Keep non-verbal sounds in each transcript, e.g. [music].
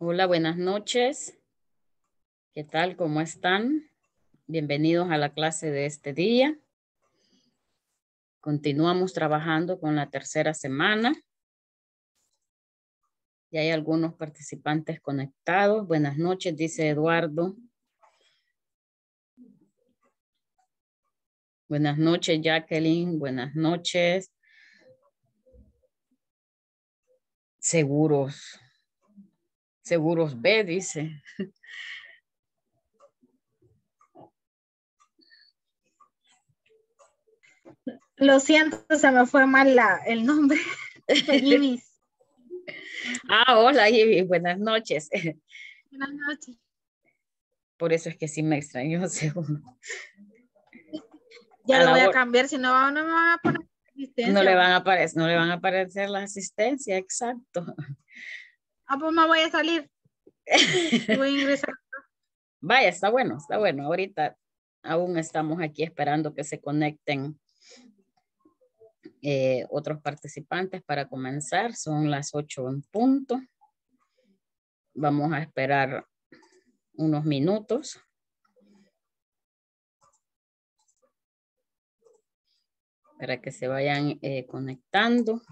Hola, buenas noches. ¿Qué tal? ¿Cómo están? Bienvenidos a la clase de este día. Continuamos trabajando con la tercera semana. Ya hay algunos participantes conectados. Buenas noches, dice Eduardo. Buenas noches, Jacqueline. Buenas noches. Seguros. Seguros B, dice. Lo siento, se me fue mal el nombre. [laughs] ah, hola, Buenas noches. Buenas noches. Por eso es que sí me extraño. [laughs] seguro. Ya lo voy a cambiar, si no, no me van a poner asistencia. No le van a aparecer, no le van a aparecer la asistencia, exacto. Ah, pues me voy a salir. Voy a ingresar. [laughs] Vaya, está bueno, está bueno. Ahorita aún estamos aquí esperando que se conecten eh, otros participantes para comenzar. Son las ocho en punto. Vamos a esperar unos minutos. para que se vayan eh, conectando.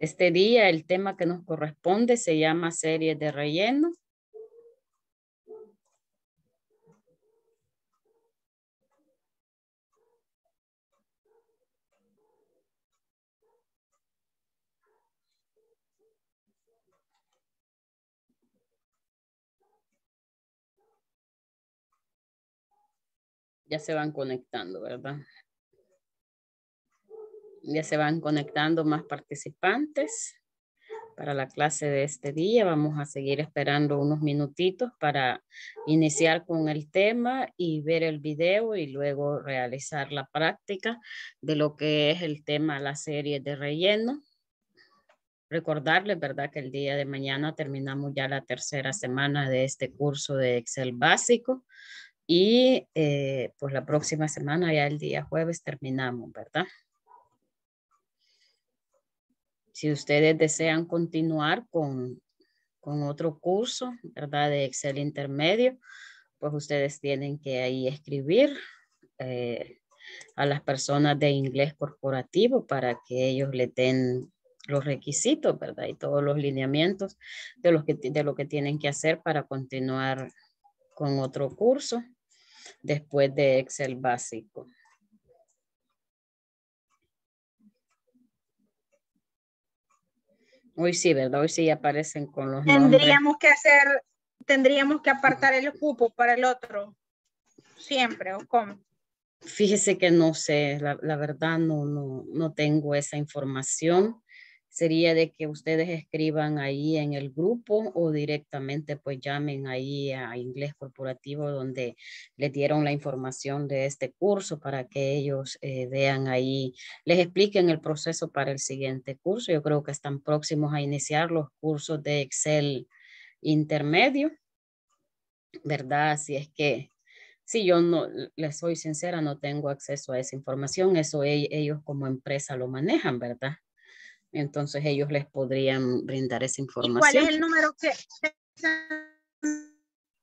Este día el tema que nos corresponde se llama serie de relleno. Ya se van conectando, ¿verdad? Ya se van conectando más participantes para la clase de este día. Vamos a seguir esperando unos minutitos para iniciar con el tema y ver el video y luego realizar la práctica de lo que es el tema la serie de relleno. Recordarles, ¿verdad? Que el día de mañana terminamos ya la tercera semana de este curso de Excel básico y eh, pues la próxima semana, ya el día jueves, terminamos, ¿verdad? Si ustedes desean continuar con, otro curso, ¿verdad? De Excel intermedio, pues ustedes tienen que ahí escribir eh, a las personas de inglés corporativo para que ellos le den los requisitos, ¿verdad? Y todos los lineamientos de, los de lo que tienen que hacer para continuar con otro curso después de Excel básico. Hoy sí, ¿verdad? Hoy sí aparecen con los Tendríamos que hacer, tendríamos que apartar el cupo para el otro. Siempre, ¿o cómo? Fíjese que no sé, la, la verdad no, no, no tengo esa información sería de que ustedes escriban ahí en el grupo o directamente pues llamen ahí a Inglés Corporativo donde les dieron la información de este curso para que ellos eh, vean ahí, les expliquen el proceso para el siguiente curso. Yo creo que están próximos a iniciar los cursos de Excel intermedio, ¿verdad? si es que si yo no les soy sincera, no tengo acceso a esa información, eso e, ellos como empresa lo manejan, ¿verdad? entonces ellos les podrían brindar esa información. ¿Cuál es el número que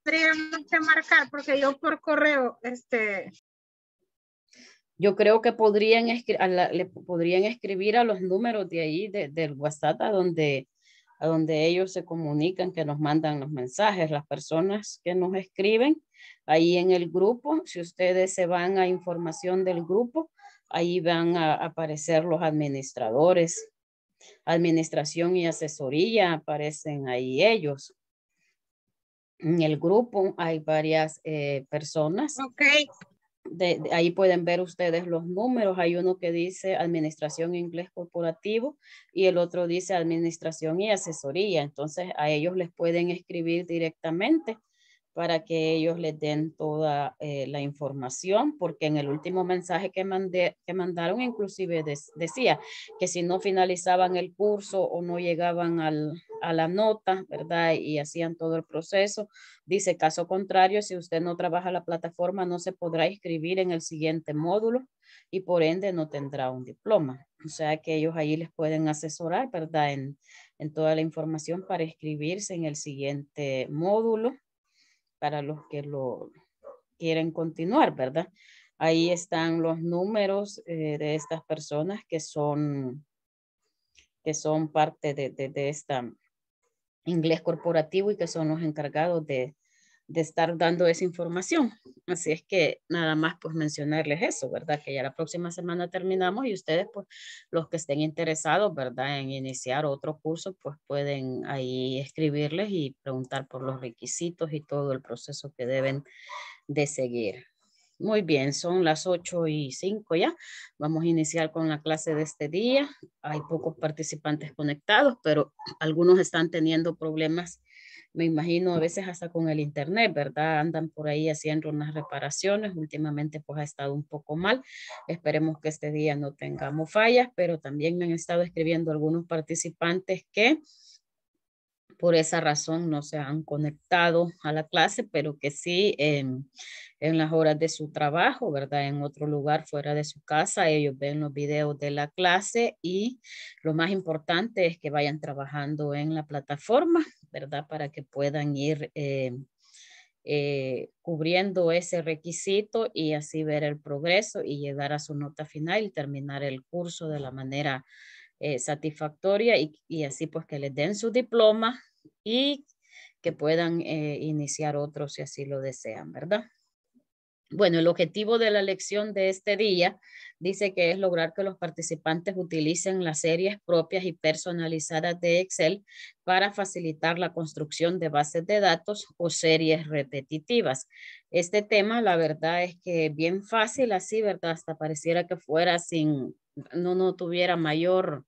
tendríamos que marcar? Porque yo por correo, este... Yo creo que podrían, podrían escribir a los números de ahí, del WhatsApp, donde, a donde ellos se comunican, que nos mandan los mensajes, las personas que nos escriben, ahí en el grupo, si ustedes se van a información del grupo, ahí van a aparecer los administradores administración y asesoría, aparecen ahí ellos. En el grupo hay varias eh, personas. Ok. De, ahí pueden ver ustedes los números. Hay uno que dice Administración Inglés Corporativo y el otro dice Administración y Asesoría. Entonces a ellos les pueden escribir directamente para que ellos les den toda eh, la información, porque en el último mensaje que, mandé, que mandaron inclusive decía que si no finalizaban el curso o no llegaban a la nota, ¿verdad? Y hacían todo el proceso, dice, caso contrario, si usted no trabaja la plataforma, no se podrá inscribir en el siguiente módulo y por ende no tendrá un diploma. O sea que ellos ahí les pueden asesorar, ¿verdad? En, en toda la información para inscribirse en el siguiente módulo para los que lo quieren continuar, ¿verdad? Ahí están los números eh, de estas personas que son, que son parte de, de, de esta inglés corporativo y que son los encargados de, de estar dando esa información. Así es que nada más pues mencionarles eso, ¿verdad? Que ya la próxima semana terminamos y ustedes pues los que estén interesados, ¿verdad? En iniciar otro curso pues pueden ahí escribirles y preguntar por los requisitos y todo el proceso que deben de seguir. Muy bien, son las 8 y 5 ya. Vamos a iniciar con la clase de este día. Hay pocos participantes conectados, pero algunos están teniendo problemas me imagino a veces hasta con el internet, ¿verdad? Andan por ahí haciendo unas reparaciones, últimamente pues ha estado un poco mal, esperemos que este día no tengamos fallas, pero también me han estado escribiendo algunos participantes que por esa razón no se han conectado a la clase, pero que sí en, las horas de su trabajo, ¿verdad? En otro lugar fuera de su casa, ellos ven los videos de la clase y lo más importante es que vayan trabajando en la plataforma ¿verdad? Para que puedan ir eh, eh, cubriendo ese requisito y así ver el progreso y llegar a su nota final y terminar el curso de la manera eh, satisfactoria y, así pues que les den su diploma y que puedan iniciar otro si así lo desean, ¿verdad? Bueno, el objetivo de la lección de este día dice que es lograr que los participantes utilicen las series propias y personalizadas de Excel para facilitar la construcción de bases de datos o series repetitivas. Este tema, la verdad es que bien fácil así, ¿verdad? Hasta pareciera que fuera sin, no, no tuviera mayor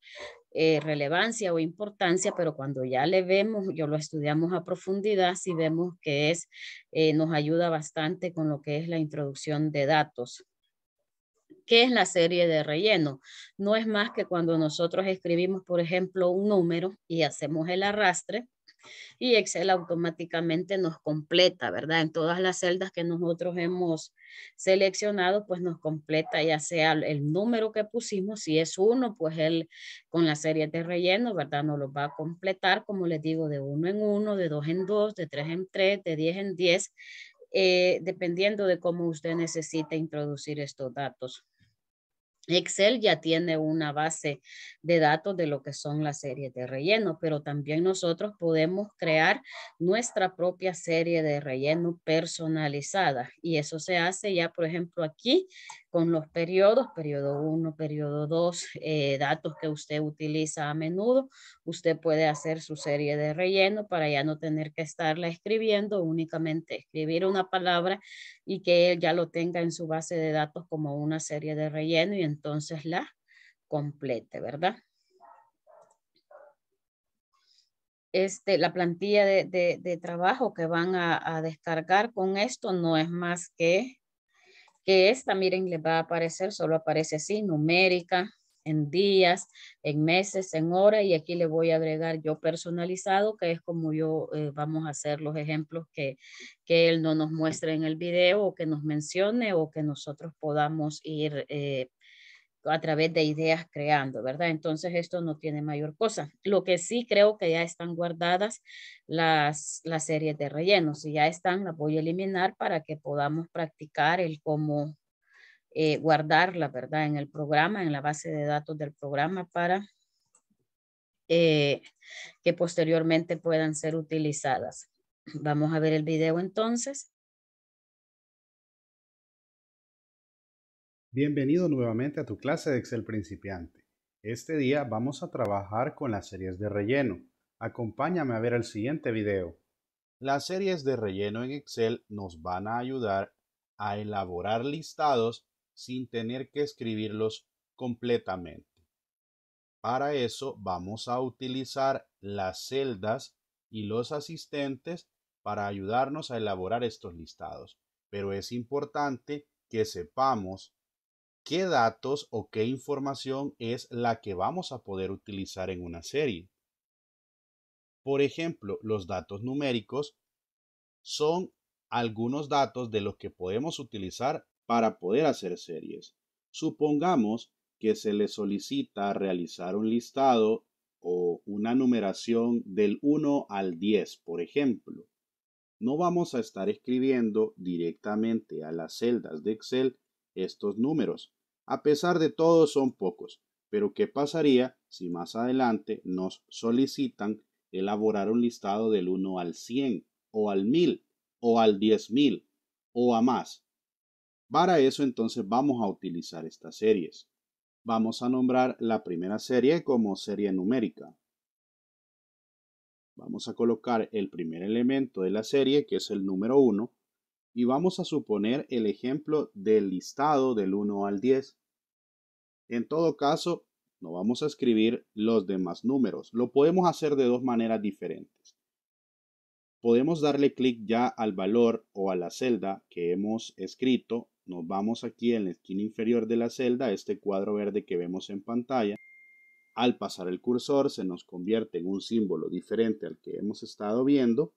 eh, relevancia o importancia, pero cuando ya le vemos, yo lo estudiamos a profundidad, si vemos que es, eh, nos ayuda bastante con lo que es la introducción de datos. ¿Qué es la serie de relleno? No es más que cuando nosotros escribimos, por ejemplo, un número y hacemos el arrastre, y Excel automáticamente nos completa, ¿verdad? En todas las celdas que nosotros hemos seleccionado, pues nos completa ya sea el número que pusimos, si es uno, pues él con la serie de relleno, ¿verdad? Nos lo va a completar, como les digo, de uno en uno, de dos en dos, de tres en tres, de diez en diez, eh, dependiendo de cómo usted necesite introducir estos datos. Excel ya tiene una base de datos de lo que son las series de relleno, pero también nosotros podemos crear nuestra propia serie de relleno personalizada y eso se hace ya, por ejemplo, aquí con los periodos, periodo 1, periodo 2, eh, datos que usted utiliza a menudo. Usted puede hacer su serie de relleno para ya no tener que estarla escribiendo, únicamente escribir una palabra y que él ya lo tenga en su base de datos como una serie de relleno y entonces la complete, ¿verdad? Este, la plantilla de, trabajo que van a descargar con esto no es más que que esta, miren, le va a aparecer, solo aparece así, numérica, en días, en meses, en horas, y aquí le voy a agregar yo personalizado, que es como yo eh, vamos a hacer los ejemplos que, que él no nos muestre en el video o que nos mencione o que nosotros podamos ir eh, a través de ideas creando, ¿verdad? Entonces esto no tiene mayor cosa. Lo que sí creo que ya están guardadas las, las series de rellenos Si ya están, las voy a eliminar para que podamos practicar el cómo eh, guardarla, ¿verdad? En el programa, en la base de datos del programa para eh, que posteriormente puedan ser utilizadas. Vamos a ver el video entonces. Bienvenido nuevamente a tu clase de Excel principiante. Este día vamos a trabajar con las series de relleno. Acompáñame a ver el siguiente video. Las series de relleno en Excel nos van a ayudar a elaborar listados sin tener que escribirlos completamente. Para eso vamos a utilizar las celdas y los asistentes para ayudarnos a elaborar estos listados. Pero es importante que sepamos qué datos o qué información es la que vamos a poder utilizar en una serie. Por ejemplo, los datos numéricos son algunos datos de los que podemos utilizar para poder hacer series. Supongamos que se le solicita realizar un listado o una numeración del 1 al 10, por ejemplo. No vamos a estar escribiendo directamente a las celdas de Excel estos números, a pesar de todo son pocos, pero ¿qué pasaría si más adelante nos solicitan elaborar un listado del 1 al 100 o al 1000 o al 10.000 o a más? Para eso entonces vamos a utilizar estas series. Vamos a nombrar la primera serie como serie numérica. Vamos a colocar el primer elemento de la serie, que es el número 1, y vamos a suponer el ejemplo del listado del 1 al 10. En todo caso, no vamos a escribir los demás números. Lo podemos hacer de dos maneras diferentes. Podemos darle clic ya al valor o a la celda que hemos escrito. Nos vamos aquí en la esquina inferior de la celda, este cuadro verde que vemos en pantalla. Al pasar el cursor se nos convierte en un símbolo diferente al que hemos estado viendo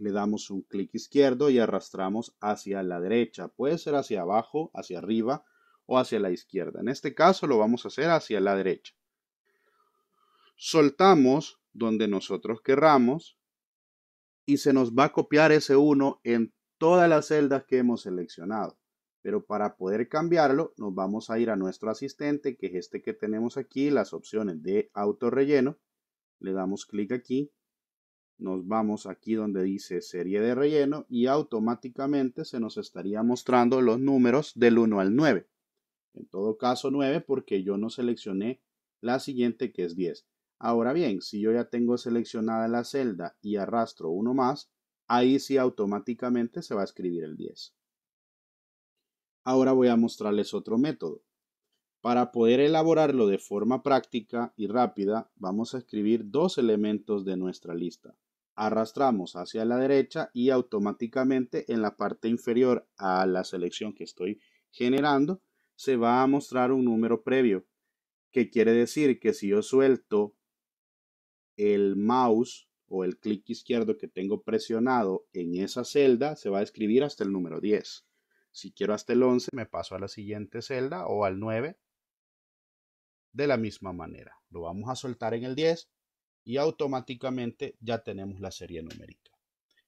le damos un clic izquierdo y arrastramos hacia la derecha. Puede ser hacia abajo, hacia arriba o hacia la izquierda. En este caso lo vamos a hacer hacia la derecha. Soltamos donde nosotros querramos y se nos va a copiar ese 1 en todas las celdas que hemos seleccionado. Pero para poder cambiarlo nos vamos a ir a nuestro asistente que es este que tenemos aquí, las opciones de autorrelleno. Le damos clic aquí nos vamos aquí donde dice serie de relleno y automáticamente se nos estaría mostrando los números del 1 al 9. En todo caso 9 porque yo no seleccioné la siguiente que es 10. Ahora bien, si yo ya tengo seleccionada la celda y arrastro uno más, ahí sí automáticamente se va a escribir el 10. Ahora voy a mostrarles otro método. Para poder elaborarlo de forma práctica y rápida, vamos a escribir dos elementos de nuestra lista arrastramos hacia la derecha y automáticamente en la parte inferior a la selección que estoy generando se va a mostrar un número previo que quiere decir que si yo suelto el mouse o el clic izquierdo que tengo presionado en esa celda se va a escribir hasta el número 10 si quiero hasta el 11 me paso a la siguiente celda o al 9 de la misma manera lo vamos a soltar en el 10 y automáticamente ya tenemos la serie numérica.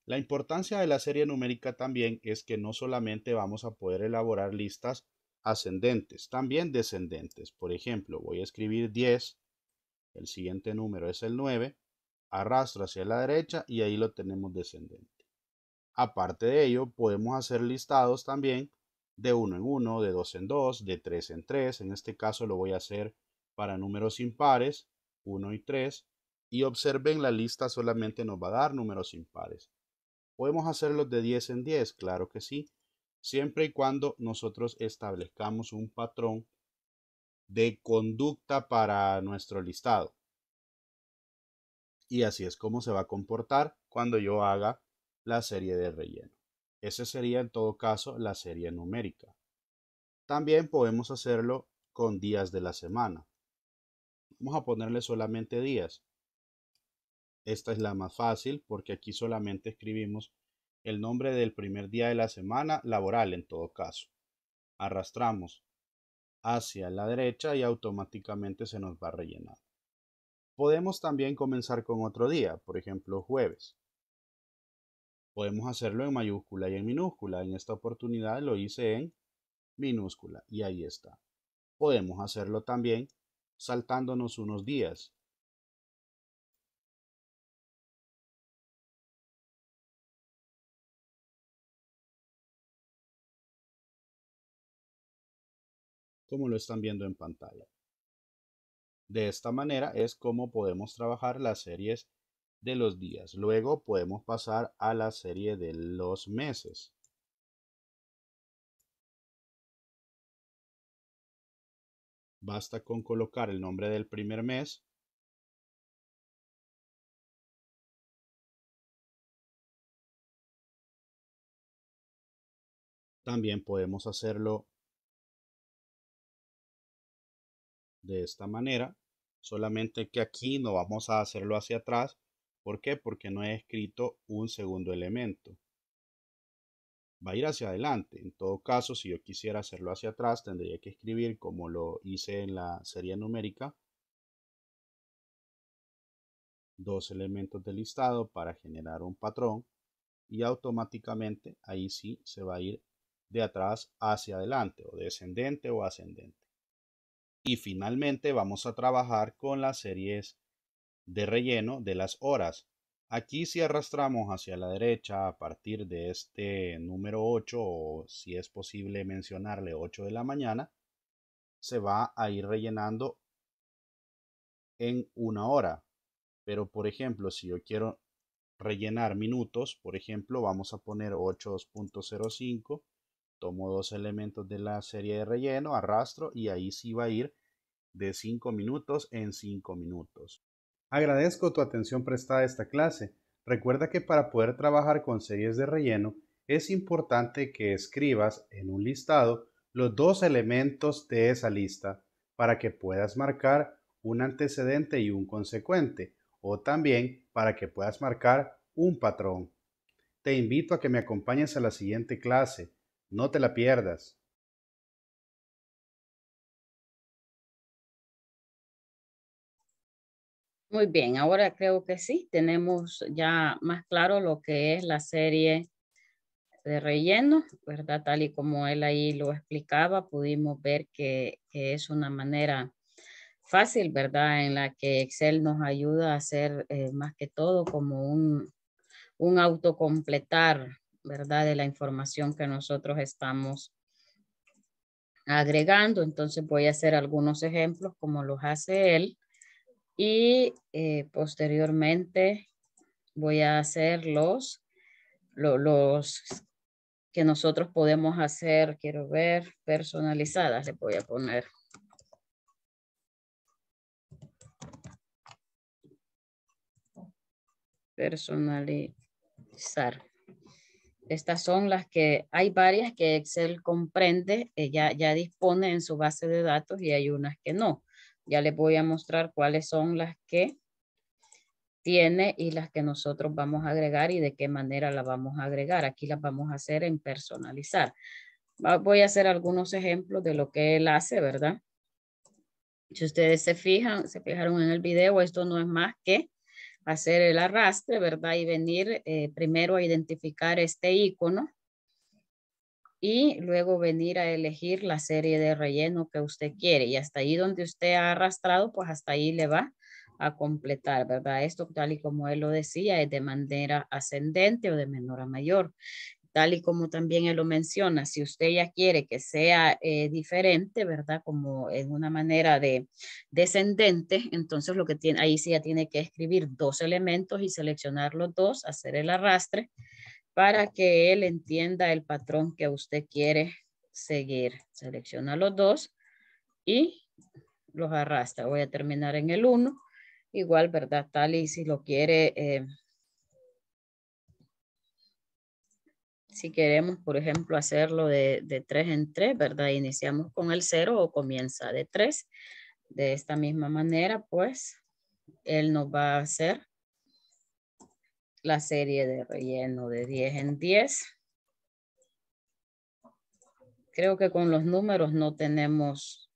La importancia de la serie numérica también es que no solamente vamos a poder elaborar listas ascendentes, también descendentes. Por ejemplo, voy a escribir 10, el siguiente número es el 9, arrastro hacia la derecha y ahí lo tenemos descendente. Aparte de ello, podemos hacer listados también de 1 en 1, de 2 en 2, de 3 en 3. En este caso lo voy a hacer para números impares, 1 y 3, y observen, la lista solamente nos va a dar números impares. ¿Podemos hacerlo de 10 en 10? Claro que sí, siempre y cuando nosotros establezcamos un patrón de conducta para nuestro listado. Y así es como se va a comportar cuando yo haga la serie de relleno. Esa sería en todo caso la serie numérica. También podemos hacerlo con días de la semana. Vamos a ponerle solamente días. Esta es la más fácil porque aquí solamente escribimos el nombre del primer día de la semana laboral en todo caso. Arrastramos hacia la derecha y automáticamente se nos va a rellenar. Podemos también comenzar con otro día, por ejemplo jueves. Podemos hacerlo en mayúscula y en minúscula. En esta oportunidad lo hice en minúscula y ahí está. Podemos hacerlo también saltándonos unos días. como lo están viendo en pantalla. De esta manera es como podemos trabajar las series de los días. Luego podemos pasar a la serie de los meses. Basta con colocar el nombre del primer mes También podemos hacerlo de esta manera, solamente que aquí no vamos a hacerlo hacia atrás. ¿Por qué? Porque no he escrito un segundo elemento. Va a ir hacia adelante. En todo caso, si yo quisiera hacerlo hacia atrás, tendría que escribir como lo hice en la serie numérica. Dos elementos de listado para generar un patrón. Y automáticamente ahí sí se va a ir de atrás hacia adelante o descendente o ascendente. Y finalmente vamos a trabajar con las series de relleno de las horas. Aquí si arrastramos hacia la derecha a partir de este número 8 o si es posible mencionarle 8 de la mañana, se va a ir rellenando en una hora. Pero por ejemplo, si yo quiero rellenar minutos, por ejemplo, vamos a poner 8.05 tomo dos elementos de la serie de relleno, arrastro y ahí sí va a ir de 5 minutos en 5 minutos. Agradezco tu atención prestada a esta clase. Recuerda que para poder trabajar con series de relleno es importante que escribas en un listado los dos elementos de esa lista para que puedas marcar un antecedente y un consecuente o también para que puedas marcar un patrón. Te invito a que me acompañes a la siguiente clase no te la pierdas. Muy bien, ahora creo que sí, tenemos ya más claro lo que es la serie de relleno, ¿verdad? Tal y como él ahí lo explicaba, pudimos ver que, es una manera fácil, ¿verdad? En la que Excel nos ayuda a hacer eh, más que todo como un, un autocompletar ¿verdad? De la información que nosotros estamos agregando. Entonces voy a hacer algunos ejemplos como los hace él y eh, posteriormente voy a hacer los, los que nosotros podemos hacer, quiero ver, personalizadas, le voy a poner. Personalizar. Estas son las que hay varias que Excel comprende, Ella eh, ya, dispone en su base de datos y hay unas que no. Ya les voy a mostrar cuáles son las que tiene y las que nosotros vamos a agregar y de qué manera la vamos a agregar. Aquí las vamos a hacer en personalizar. Voy a hacer algunos ejemplos de lo que él hace, ¿verdad? Si ustedes se fijan, se fijaron en el video, esto no es más que hacer el arrastre, ¿verdad? Y venir eh, primero a identificar este icono y luego venir a elegir la serie de relleno que usted quiere. Y hasta ahí donde usted ha arrastrado, pues hasta ahí le va a completar, ¿verdad? Esto tal y como él lo decía, es de manera ascendente o de menor a mayor tal y como también él lo menciona, si usted ya quiere que sea eh, diferente, ¿verdad? Como en una manera de descendente, entonces lo que tiene, ahí sí ya tiene que escribir dos elementos y seleccionar los dos, hacer el arrastre para que él entienda el patrón que usted quiere seguir. Selecciona los dos y los arrastra. Voy a terminar en el uno. Igual, ¿verdad? Tal y si lo quiere eh, si queremos, por ejemplo, hacerlo de, de 3 en 3, ¿verdad? Iniciamos con el cero o comienza de 3. De esta misma manera, pues, él nos va a hacer la serie de relleno de 10 en 10. Creo que con los números no tenemos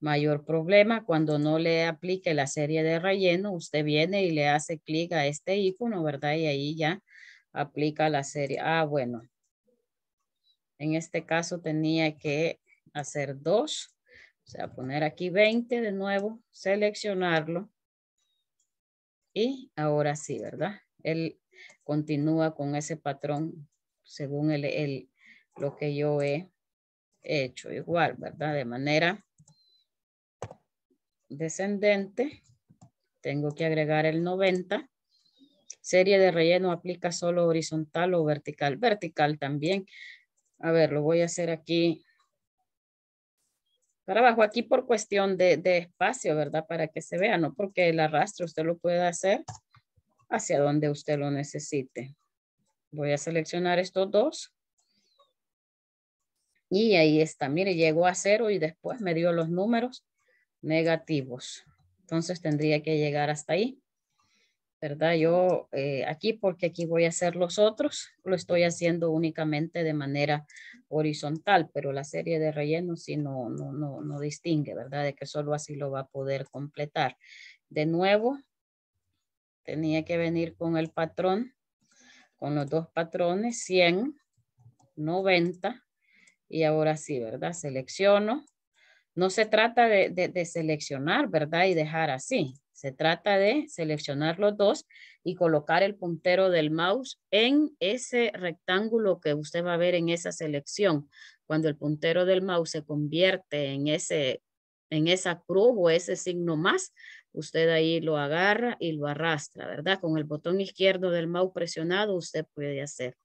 mayor problema. Cuando no le aplique la serie de relleno, usted viene y le hace clic a este icono, ¿verdad? Y ahí ya aplica la serie. Ah, bueno. En este caso tenía que hacer dos. O sea, poner aquí 20 de nuevo, seleccionarlo. Y ahora sí, ¿verdad? Él continúa con ese patrón según el, el, lo que yo he hecho. Igual, ¿verdad? De manera descendente. Tengo que agregar el 90. Serie de relleno aplica solo horizontal o vertical. Vertical también. A ver, lo voy a hacer aquí. Para abajo, aquí por cuestión de, espacio, ¿verdad? Para que se vea, no porque el arrastre usted lo puede hacer hacia donde usted lo necesite. Voy a seleccionar estos dos. Y ahí está, mire, llegó a cero y después me dio los números negativos. Entonces tendría que llegar hasta ahí. ¿verdad? Yo eh, aquí, porque aquí voy a hacer los otros, lo estoy haciendo únicamente de manera horizontal, pero la serie de relleno sí no, no, distingue, ¿verdad? De que solo así lo va a poder completar. De nuevo, tenía que venir con el patrón, con los dos patrones, 100, 90, y ahora sí, ¿verdad? Selecciono. No se trata de seleccionar, ¿verdad? Y dejar así, se trata de seleccionar los dos y colocar el puntero del mouse en ese rectángulo que usted va a ver en esa selección. Cuando el puntero del mouse se convierte en, ese, en esa cruz o ese signo más, usted ahí lo agarra y lo arrastra, ¿verdad? Con el botón izquierdo del mouse presionado usted puede hacer.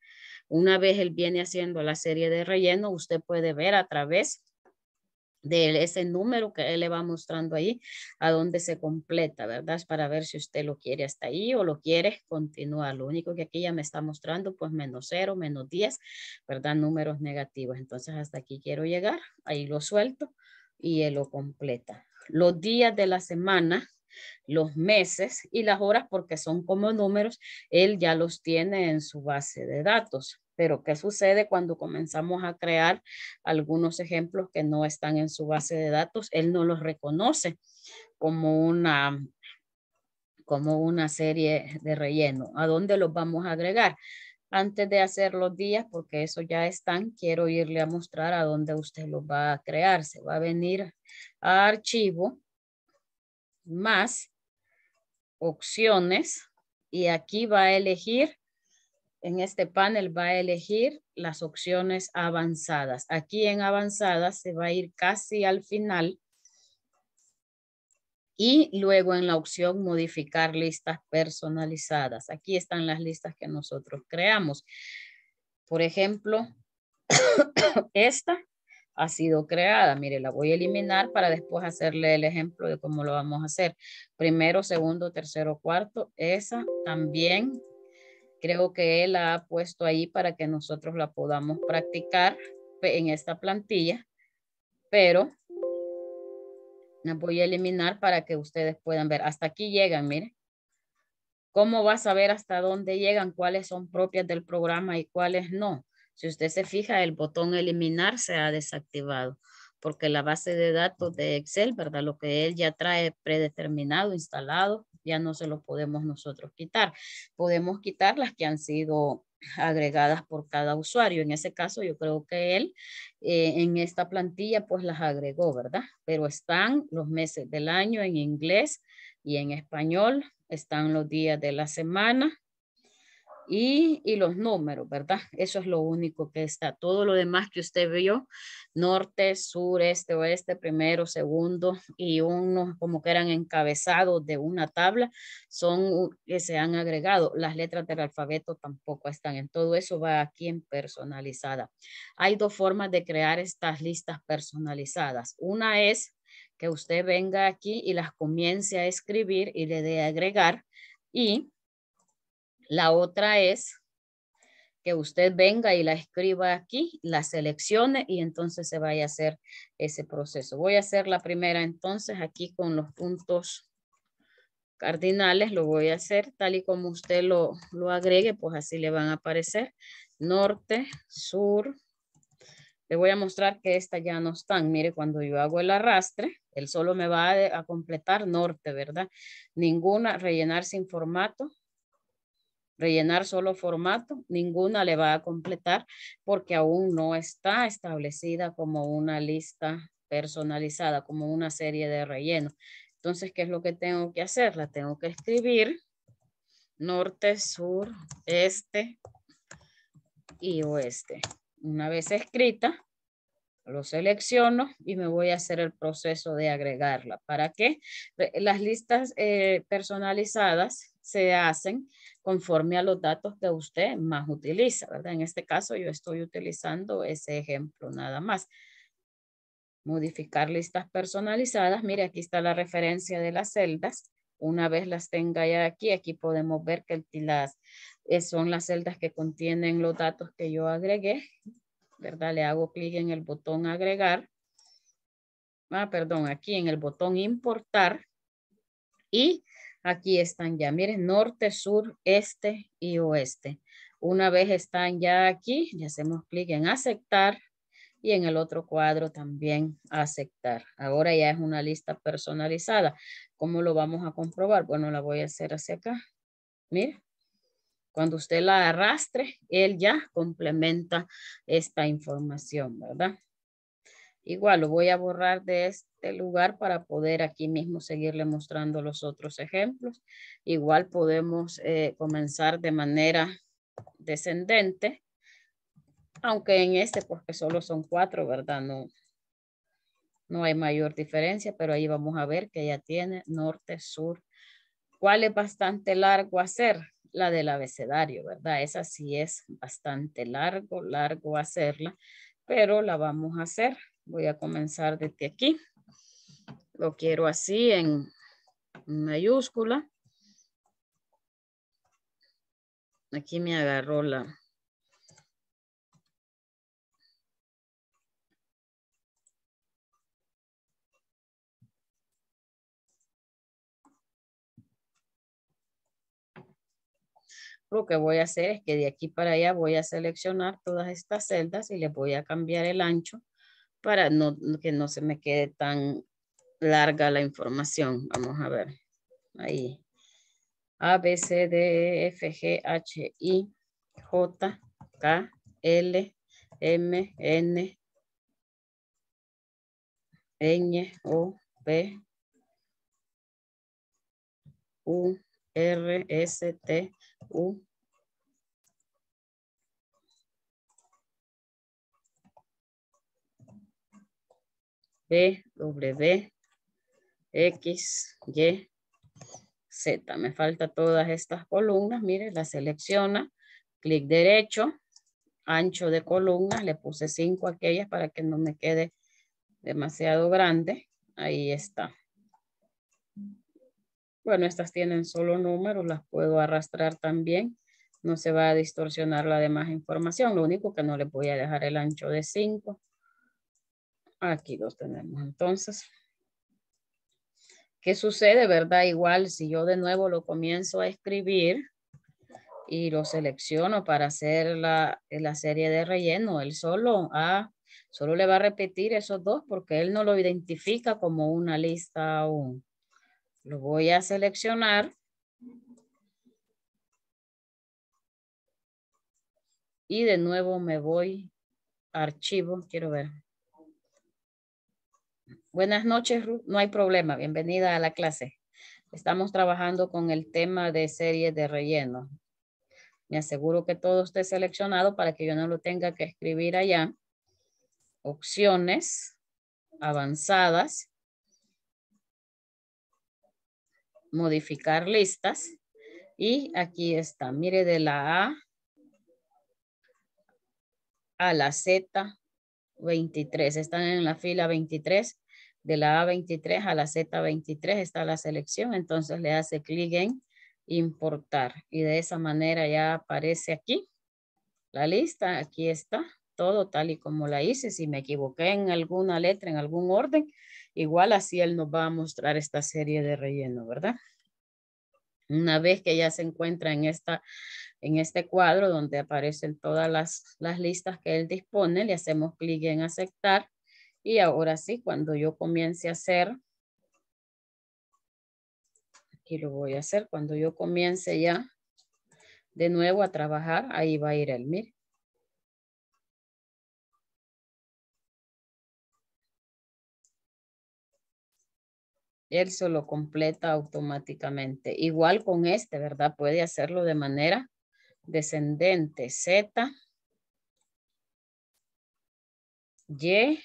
Una vez él viene haciendo la serie de relleno, usted puede ver a través de ese número que él le va mostrando ahí, a dónde se completa, ¿verdad? Es para ver si usted lo quiere hasta ahí o lo quiere continuar. Lo único que aquí ya me está mostrando, pues menos 0, menos 10, ¿verdad? Números negativos. Entonces, hasta aquí quiero llegar. Ahí lo suelto y él lo completa. Los días de la semana, los meses y las horas, porque son como números, él ya los tiene en su base de datos. Pero ¿qué sucede cuando comenzamos a crear algunos ejemplos que no están en su base de datos? Él no los reconoce como una, como una serie de relleno. ¿A dónde los vamos a agregar? Antes de hacer los días, porque eso ya están, quiero irle a mostrar a dónde usted los va a crear. Se va a venir a archivo, más, opciones, y aquí va a elegir en este panel va a elegir las opciones avanzadas. Aquí en avanzadas se va a ir casi al final y luego en la opción modificar listas personalizadas. Aquí están las listas que nosotros creamos. Por ejemplo, [coughs] esta ha sido creada. Mire, la voy a eliminar para después hacerle el ejemplo de cómo lo vamos a hacer. Primero, segundo, tercero, cuarto. Esa también Creo que él la ha puesto ahí para que nosotros la podamos practicar en esta plantilla, pero la voy a eliminar para que ustedes puedan ver. Hasta aquí llegan, miren. ¿Cómo vas a ver hasta dónde llegan, cuáles son propias del programa y cuáles no? Si usted se fija, el botón eliminar se ha desactivado porque la base de datos de Excel, ¿verdad? Lo que él ya trae predeterminado, instalado, ya no se lo podemos nosotros quitar. Podemos quitar las que han sido agregadas por cada usuario. En ese caso, yo creo que él eh, en esta plantilla pues las agregó, ¿verdad? Pero están los meses del año en inglés y en español, están los días de la semana, y, los números, ¿verdad? Eso es lo único que está. Todo lo demás que usted vio, norte, sur, este, oeste, primero, segundo, y unos como que eran encabezados de una tabla, son que se han agregado. Las letras del alfabeto tampoco están en todo eso, va aquí en personalizada. Hay dos formas de crear estas listas personalizadas. Una es que usted venga aquí y las comience a escribir y le dé agregar y la otra es que usted venga y la escriba aquí, la seleccione y entonces se vaya a hacer ese proceso. Voy a hacer la primera entonces aquí con los puntos cardinales, lo voy a hacer tal y como usted lo, agregue, pues así le van a aparecer. Norte, sur. Le voy a mostrar que esta ya no están. Mire, cuando yo hago el arrastre, él solo me va a completar norte, ¿verdad? Ninguna, rellenar sin formato, rellenar solo formato, ninguna le va a completar porque aún no está establecida como una lista personalizada, como una serie de relleno. Entonces, ¿qué es lo que tengo que hacer? La tengo que escribir norte, sur, este y oeste. Una vez escrita, lo selecciono y me voy a hacer el proceso de agregarla. ¿Para qué? Las listas eh, personalizadas se hacen conforme a los datos que usted más utiliza, ¿verdad? En este caso yo estoy utilizando ese ejemplo nada más. Modificar listas personalizadas. Mire, aquí está la referencia de las celdas. Una vez las tenga ya aquí, aquí podemos ver que las, eh, son las celdas que contienen los datos que yo agregué, ¿verdad? Le hago clic en el botón agregar. Ah, perdón, aquí en el botón importar. Y Aquí están ya, miren, norte, sur, este y oeste. Una vez están ya aquí, le hacemos clic en aceptar y en el otro cuadro también aceptar. Ahora ya es una lista personalizada. ¿Cómo lo vamos a comprobar? Bueno, la voy a hacer hacia acá. Mira, cuando usted la arrastre, él ya complementa esta información, ¿verdad? Igual lo voy a borrar de, este este lugar para poder aquí mismo seguirle mostrando los otros ejemplos. Igual podemos eh, comenzar de manera descendente, aunque en este porque pues, solo son cuatro, ¿verdad? No, no hay mayor diferencia, pero ahí vamos a ver que ya tiene norte, sur. ¿Cuál es bastante largo hacer? La del abecedario, ¿verdad? Esa sí es bastante largo, largo hacerla, pero la vamos a hacer. Voy a comenzar desde aquí. Lo quiero así en mayúscula. Aquí me agarró la... lo que voy a hacer es que de aquí para allá voy a seleccionar todas estas celdas y les voy a cambiar el ancho para no, que no se me quede tan larga la información. Vamos a ver. Ahí. A, B, C, D, e, F, G, H, I, J, K, L, M, N, O, P, U, R, S, T, U, W, X, Y, Z. Me falta todas estas columnas. Mire, las selecciona. Clic derecho. Ancho de columnas. Le puse 5 aquellas para que no me quede demasiado grande. Ahí está. Bueno, estas tienen solo números. Las puedo arrastrar también. No se va a distorsionar la demás información. Lo único que no le voy a dejar el ancho de 5. Aquí los tenemos entonces. ¿Qué sucede, verdad? Igual si yo de nuevo lo comienzo a escribir y lo selecciono para hacer la, serie de relleno, él solo, a ah, solo le va a repetir esos dos porque él no lo identifica como una lista aún. Lo voy a seleccionar. Y de nuevo me voy a archivo, quiero ver, Buenas noches, No hay problema. Bienvenida a la clase. Estamos trabajando con el tema de series de relleno. Me aseguro que todo esté seleccionado para que yo no lo tenga que escribir allá. Opciones avanzadas. Modificar listas. Y aquí está. Mire de la A a la Z 23. Están en la fila 23 de la A23 a la Z23 está la selección, entonces le hace clic en importar y de esa manera ya aparece aquí la lista, aquí está todo tal y como la hice, si me equivoqué en alguna letra, en algún orden, igual así él nos va a mostrar esta serie de relleno, ¿verdad? Una vez que ya se encuentra en, esta, en este cuadro donde aparecen todas las, las listas que él dispone, le hacemos clic en aceptar y ahora sí, cuando yo comience a hacer, aquí lo voy a hacer, cuando yo comience ya de nuevo a trabajar, ahí va a ir el MIR. Él se lo completa automáticamente. Igual con este, ¿verdad? Puede hacerlo de manera descendente. Z, Y,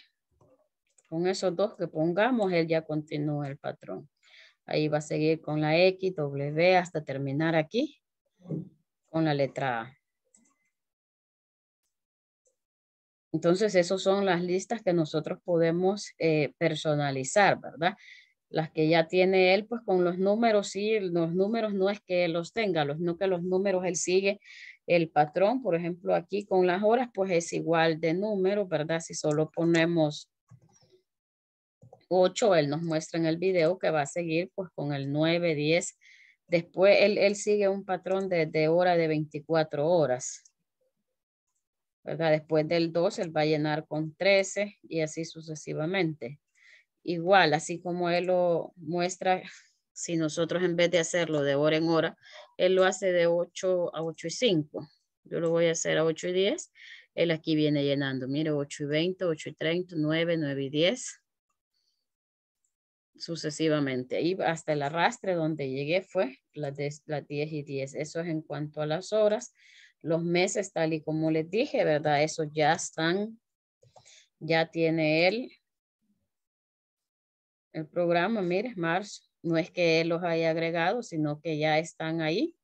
con esos dos que pongamos, él ya continúa el patrón. Ahí va a seguir con la X, W, hasta terminar aquí con la letra A. Entonces, esas son las listas que nosotros podemos eh, personalizar, ¿verdad? Las que ya tiene él, pues con los números, sí, los números no es que los tenga, los, no que los números él sigue el patrón, por ejemplo, aquí con las horas, pues es igual de número, ¿verdad? Si solo ponemos 8, él nos muestra en el video que va a seguir pues con el 9, 10. Después él, él sigue un patrón de, de, hora de 24 horas. ¿verdad? Después del 2, él va a llenar con 13 y así sucesivamente. Igual, así como él lo muestra, si nosotros en vez de hacerlo de hora en hora, él lo hace de 8 a 8 y 5. Yo lo voy a hacer a 8 y 10. Él aquí viene llenando, mire, 8 y 20, 8 y 30, 9, 9 y 10, sucesivamente. Y hasta el arrastre donde llegué fue las, 10 y 10. Eso es en cuanto a las horas. Los meses, tal y como les dije, ¿verdad? Eso ya están, ya tiene él el, el programa. Mire, marzo. No es que él los haya agregado, sino que ya están ahí.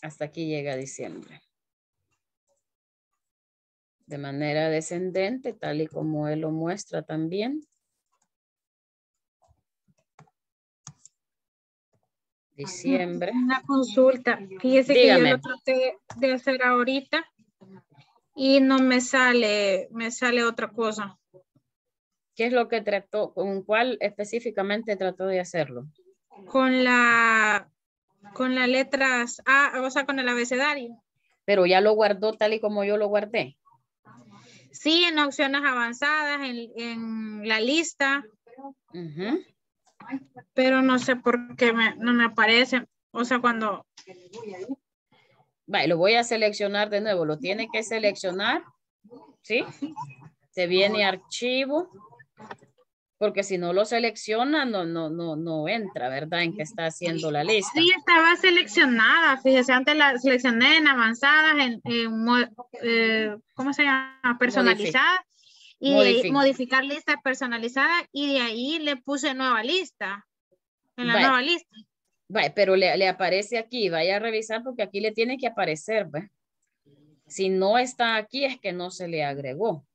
Hasta aquí llega diciembre de manera descendente, tal y como él lo muestra también. Diciembre. Una consulta. Fíjese que yo lo traté de hacer ahorita y no me sale, me sale otra cosa. ¿Qué es lo que trató, con cuál específicamente trató de hacerlo? Con la, con las letras A, o sea, con el abecedario. Pero ya lo guardó tal y como yo lo guardé. Sí, en opciones avanzadas, en, en la lista. Uh pero no sé por qué no me aparece. O sea, cuando... Vale, lo voy a seleccionar de nuevo. Lo tiene que seleccionar. ¿Sí? Se viene archivo. Porque si no lo selecciona, no, no, no, entra, ¿verdad? En que está haciendo la lista. Sí, estaba seleccionada. Fíjese, antes la seleccioné en avanzadas, en, eh, ¿cómo se llama? Personalizada y modificar listas personalizada y de ahí le puse nueva lista, en la nueva lista. pero le, aparece aquí, vaya a revisar porque aquí le tiene que aparecer, pues. Si no está aquí es que no se le agregó.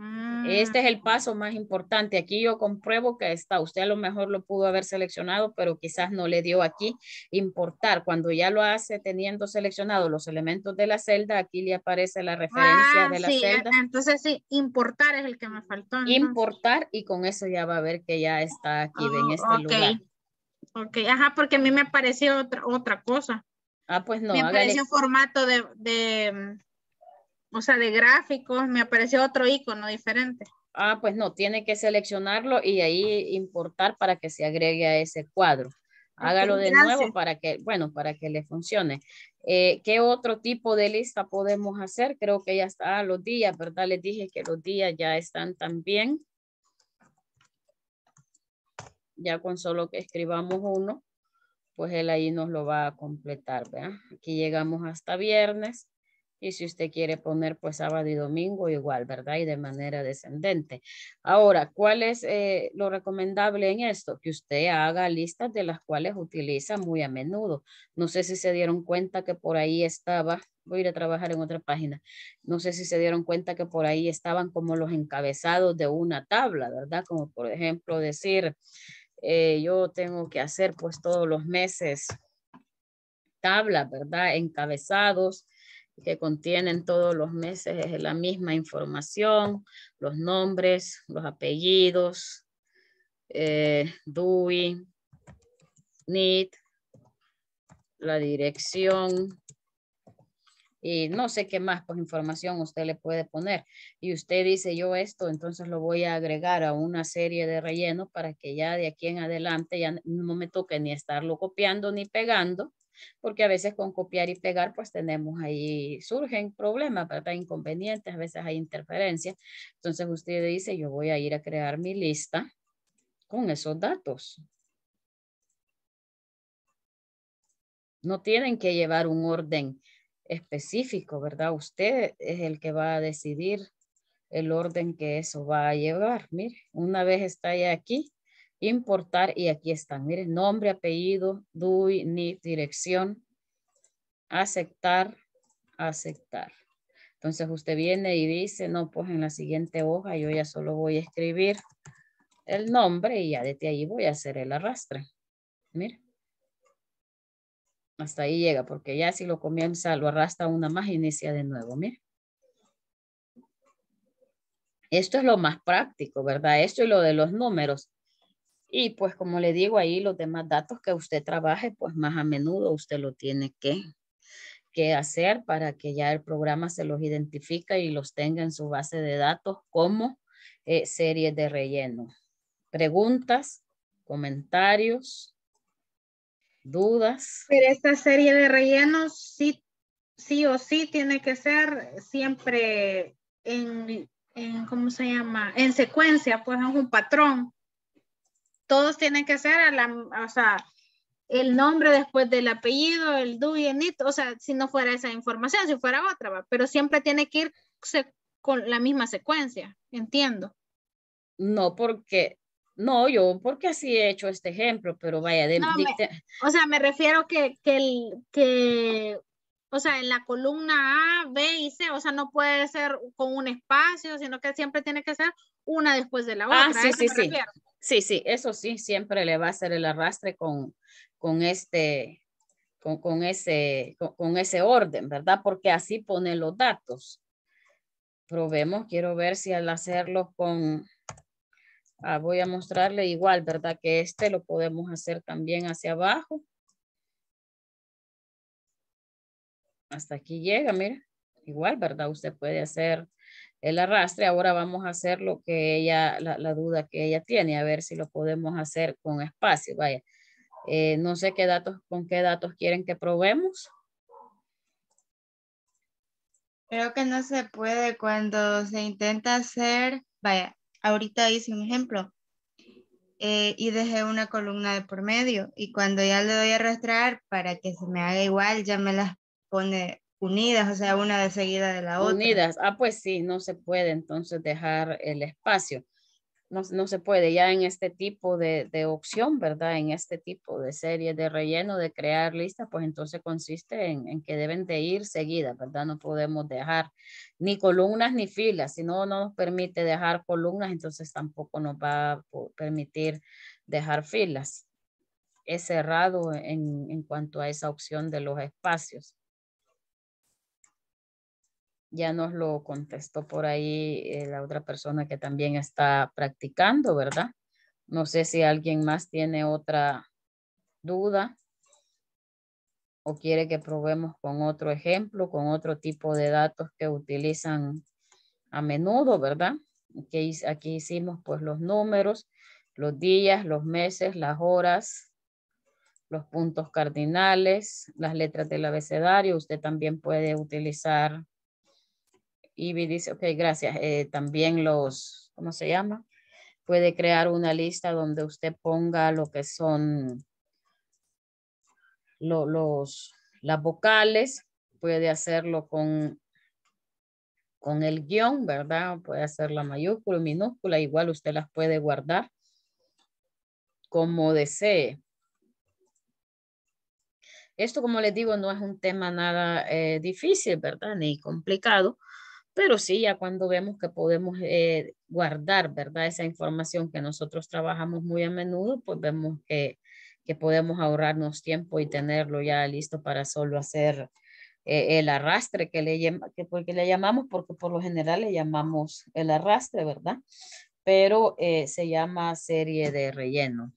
Ah, este es el paso más importante. Aquí yo compruebo que está. Usted a lo mejor lo pudo haber seleccionado, pero quizás no le dio aquí importar. Cuando ya lo hace teniendo seleccionado los elementos de la celda, aquí le aparece la referencia ah, de la sí. celda. Ah, entonces sí, importar es el que me faltó. Importar y con eso ya va a ver que ya está aquí en oh, este okay. lugar. Ok, ajá, porque a mí me pareció otra, otra cosa. Ah, pues no. Me apareció un formato de, de o sea, de gráficos, me apareció otro icono diferente. Ah, pues no, tiene que seleccionarlo y ahí importar para que se agregue a ese cuadro. Hágalo de nuevo para que, bueno, para que le funcione. Eh, ¿Qué otro tipo de lista podemos hacer? Creo que ya está los días, ¿verdad? Les dije que los días ya están también. Ya con solo que escribamos uno, pues él ahí nos lo va a completar, ¿verdad? Aquí llegamos hasta viernes. Y si usted quiere poner pues sábado y domingo igual, ¿verdad? Y de manera descendente. Ahora, ¿cuál es eh, lo recomendable en esto? Que usted haga listas de las cuales utiliza muy a menudo. No sé si se dieron cuenta que por ahí estaba, voy a ir a trabajar en otra página. No sé si se dieron cuenta que por ahí estaban como los encabezados de una tabla, ¿verdad? Como por ejemplo decir, eh, yo tengo que hacer pues todos los meses tablas, ¿verdad? Encabezados que contienen todos los meses es la misma información, los nombres, los apellidos, eh, DUI, NIT, la dirección y no sé qué más pues, información usted le puede poner. Y usted dice yo esto, entonces lo voy a agregar a una serie de relleno para que ya de aquí en adelante ya no me toque ni estarlo copiando ni pegando, porque a veces con copiar y pegar pues tenemos ahí, surgen problemas, ¿verdad? inconvenientes, a veces hay interferencias. Entonces usted dice, yo voy a ir a crear mi lista con esos datos. No tienen que llevar un orden específico, ¿verdad? Usted es el que va a decidir el orden que eso va a llevar. Mire, una vez está ya aquí, importar y aquí están. Miren, nombre, apellido, DUI, ni dirección, aceptar, aceptar. Entonces usted viene y dice, no, pues en la siguiente hoja yo ya solo voy a escribir el nombre y ya desde ahí voy a hacer el arrastre. Mira. Hasta ahí llega, porque ya si lo comienza, lo arrastra una más y e inicia de nuevo. mire. Esto es lo más práctico, ¿verdad? Esto es lo de los números. Y pues como le digo ahí, los demás datos que usted trabaje, pues más a menudo usted lo tiene que, que hacer para que ya el programa se los identifica y los tenga en su base de datos como eh, serie series de relleno. Preguntas, comentarios, dudas. Pero esta serie de rellenos sí, sí o sí tiene que ser siempre en, en, ¿cómo se llama? En secuencia, pues es un patrón todos tienen que ser o sea, el nombre después del apellido, el do y el o sea, si no fuera esa información, si fuera otra, pero siempre tiene que ir con la misma secuencia, entiendo. No, porque, no, yo porque así he hecho este ejemplo, pero vaya, de, o sea, me refiero que, el, que, o sea, en la columna A, B y C, o sea, no puede ser con un espacio, sino que siempre tiene que ser una después de la ah, otra. Ah, sí, sí, sí. Sí, sí, eso sí, siempre le va a hacer el arrastre con, con este, con, ese, con, ese orden, ¿verdad? Porque así pone los datos. Probemos, quiero ver si al hacerlo con, ah, voy a mostrarle igual, ¿verdad? Que este lo podemos hacer también hacia abajo. Hasta aquí llega, mira, igual, ¿verdad? Usted puede hacer el arrastre, ahora vamos a hacer lo que ella, la, duda que ella tiene, a ver si lo podemos hacer con espacio, vaya. Eh, no sé qué datos, con qué datos quieren que probemos. Creo que no se puede cuando se intenta hacer, vaya, ahorita hice un ejemplo eh, y dejé una columna de por medio y cuando ya le doy a arrastrar para que se me haga igual, ya me las pone unidas, o sea, una de seguida de la otra. Unidas, ah, pues sí, no se puede entonces dejar el espacio. No, se puede ya en este tipo de, de, opción, ¿verdad? En este tipo de serie de relleno, de crear listas, pues entonces consiste en, que deben de ir seguidas, ¿verdad? No podemos dejar ni columnas ni filas, si no, nos permite dejar columnas, entonces tampoco nos va a permitir dejar filas. Es cerrado en cuanto a esa opción de los espacios ya nos lo contestó por ahí eh, la otra persona que también está practicando, ¿verdad? No sé si alguien más tiene otra duda o quiere que probemos con otro ejemplo, con otro tipo de datos que utilizan a menudo, ¿verdad? Aquí, aquí hicimos pues los números, los días, los meses, las horas, los puntos cardinales, las letras del abecedario. Usted también puede utilizar Ivy dice, ok, gracias. Eh, también los, ¿cómo se llama? Puede crear una lista donde usted ponga lo que son los, las vocales. Puede hacerlo con, con el guión, ¿verdad? Puede hacer la mayúscula, minúscula. Igual usted las puede guardar como desee. Esto, como les digo, no es un tema nada eh, difícil, ¿verdad? Ni complicado. Pero sí, ya cuando vemos que podemos eh, guardar, ¿verdad? Esa información que nosotros trabajamos muy a menudo, pues vemos que, podemos ahorrarnos tiempo y tenerlo ya listo para solo hacer eh, el arrastre que le, porque pues, le llamamos, porque por lo general le llamamos el arrastre, ¿verdad? Pero eh, se llama serie de relleno.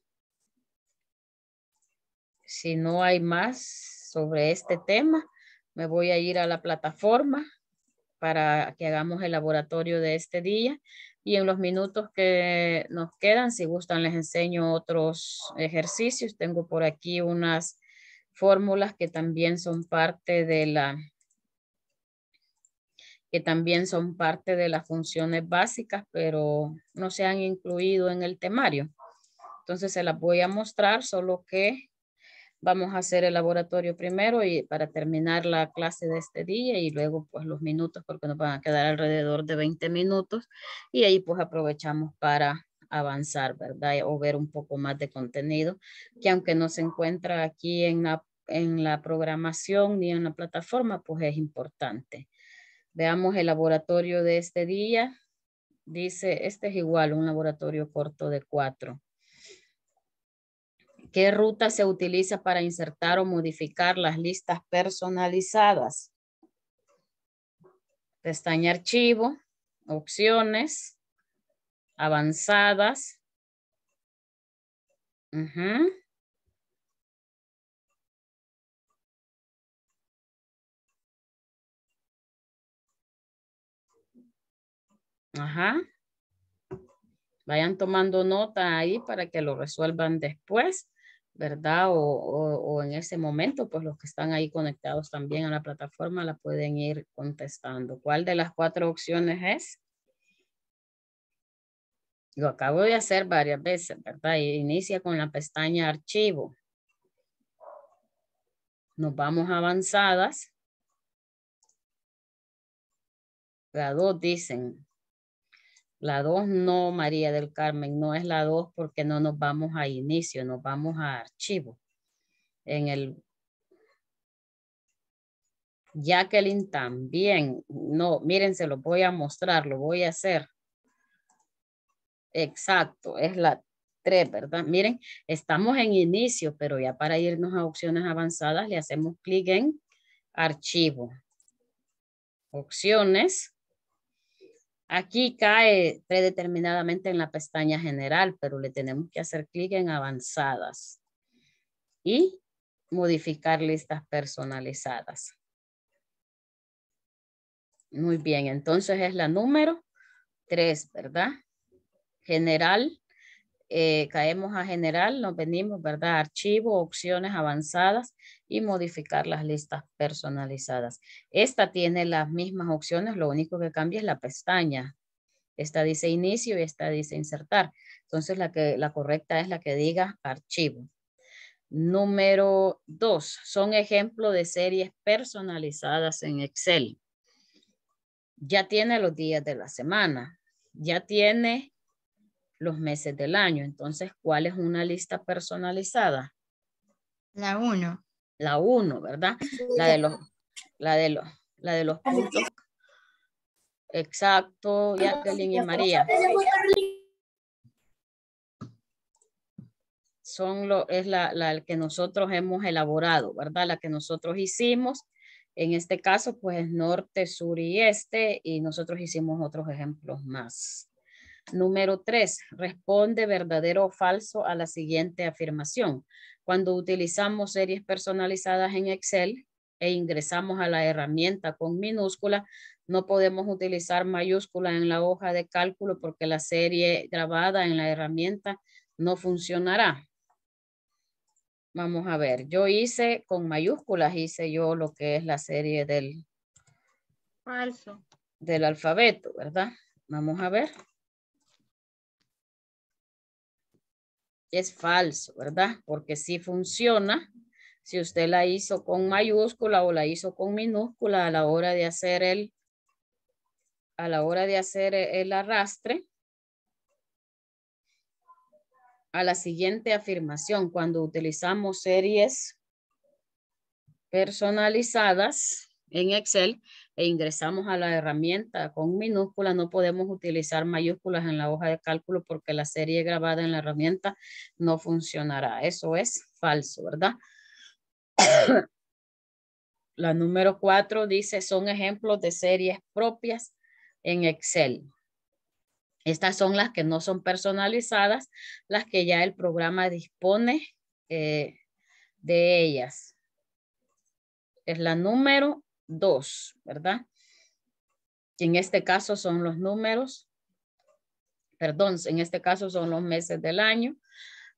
Si no hay más sobre este tema, me voy a ir a la plataforma para que hagamos el laboratorio de este día. Y en los minutos que nos quedan, si gustan, les enseño otros ejercicios. Tengo por aquí unas fórmulas que también son parte de la que también son parte de las funciones básicas, pero no se han incluido en el temario. Entonces se las voy a mostrar, solo que Vamos a hacer el laboratorio primero y para terminar la clase de este día y luego pues los minutos porque nos van a quedar alrededor de 20 minutos y ahí pues aprovechamos para avanzar, ¿verdad? O ver un poco más de contenido que aunque no se encuentra aquí en la, en la programación ni en la plataforma, pues es importante. Veamos el laboratorio de este día. Dice, este es igual, un laboratorio corto de cuatro. ¿Qué ruta se utiliza para insertar o modificar las listas personalizadas? Pestaña Archivo, Opciones, Avanzadas. Ajá. Vayan tomando nota ahí para que lo resuelvan después. ¿verdad? O, en ese momento, pues los que están ahí conectados también a la plataforma la pueden ir contestando. ¿Cuál de las cuatro opciones es? Lo acabo de hacer varias veces, ¿verdad? Inicia con la pestaña archivo. Nos vamos avanzadas. La dos dicen la 2 no, María del Carmen, no es la 2 porque no nos vamos a inicio, nos vamos a archivo. En el Jacqueline también, no, miren, se lo voy a mostrar, lo voy a hacer. Exacto, es la 3, ¿verdad? Miren, estamos en inicio, pero ya para irnos a opciones avanzadas le hacemos clic en archivo. Opciones Aquí cae predeterminadamente en la pestaña general, pero le tenemos que hacer clic en avanzadas y modificar listas personalizadas. Muy bien, entonces es la número 3, ¿verdad? General eh, caemos a general, nos venimos, ¿verdad? Archivo, opciones avanzadas y modificar las listas personalizadas. Esta tiene las mismas opciones, lo único que cambia es la pestaña. Esta dice inicio y esta dice insertar. Entonces la, que, la correcta es la que diga archivo. Número dos, son ejemplos de series personalizadas en Excel. Ya tiene los días de la semana, ya tiene los meses del año. Entonces, ¿cuál es una lista personalizada? La 1. La 1, ¿verdad? La de los, la de los, la de los puntos. Exacto, Jacqueline y María. Son lo, es la, la que nosotros hemos elaborado, ¿verdad? La que nosotros hicimos. En este caso, pues norte, sur y este, y nosotros hicimos otros ejemplos más. Número tres, responde verdadero o falso a la siguiente afirmación. Cuando utilizamos series personalizadas en Excel e ingresamos a la herramienta con minúscula, no podemos utilizar mayúscula en la hoja de cálculo porque la serie grabada en la herramienta no funcionará. Vamos a ver, yo hice con mayúsculas, hice yo lo que es la serie del, Falso. del alfabeto, ¿verdad? Vamos a ver. es falso, ¿verdad? Porque sí funciona. Si usted la hizo con mayúscula o la hizo con minúscula a la hora de hacer el, a la hora de hacer el arrastre, a la siguiente afirmación, cuando utilizamos series personalizadas en Excel, e ingresamos a la herramienta con minúsculas, no podemos utilizar mayúsculas en la hoja de cálculo porque la serie grabada en la herramienta no funcionará. Eso es falso, ¿verdad? [coughs] la número cuatro dice, son ejemplos de series propias en Excel. Estas son las que no son personalizadas, las que ya el programa dispone eh, de ellas. Es la número dos, ¿verdad? En este caso son los números, perdón, en este caso son los meses del año.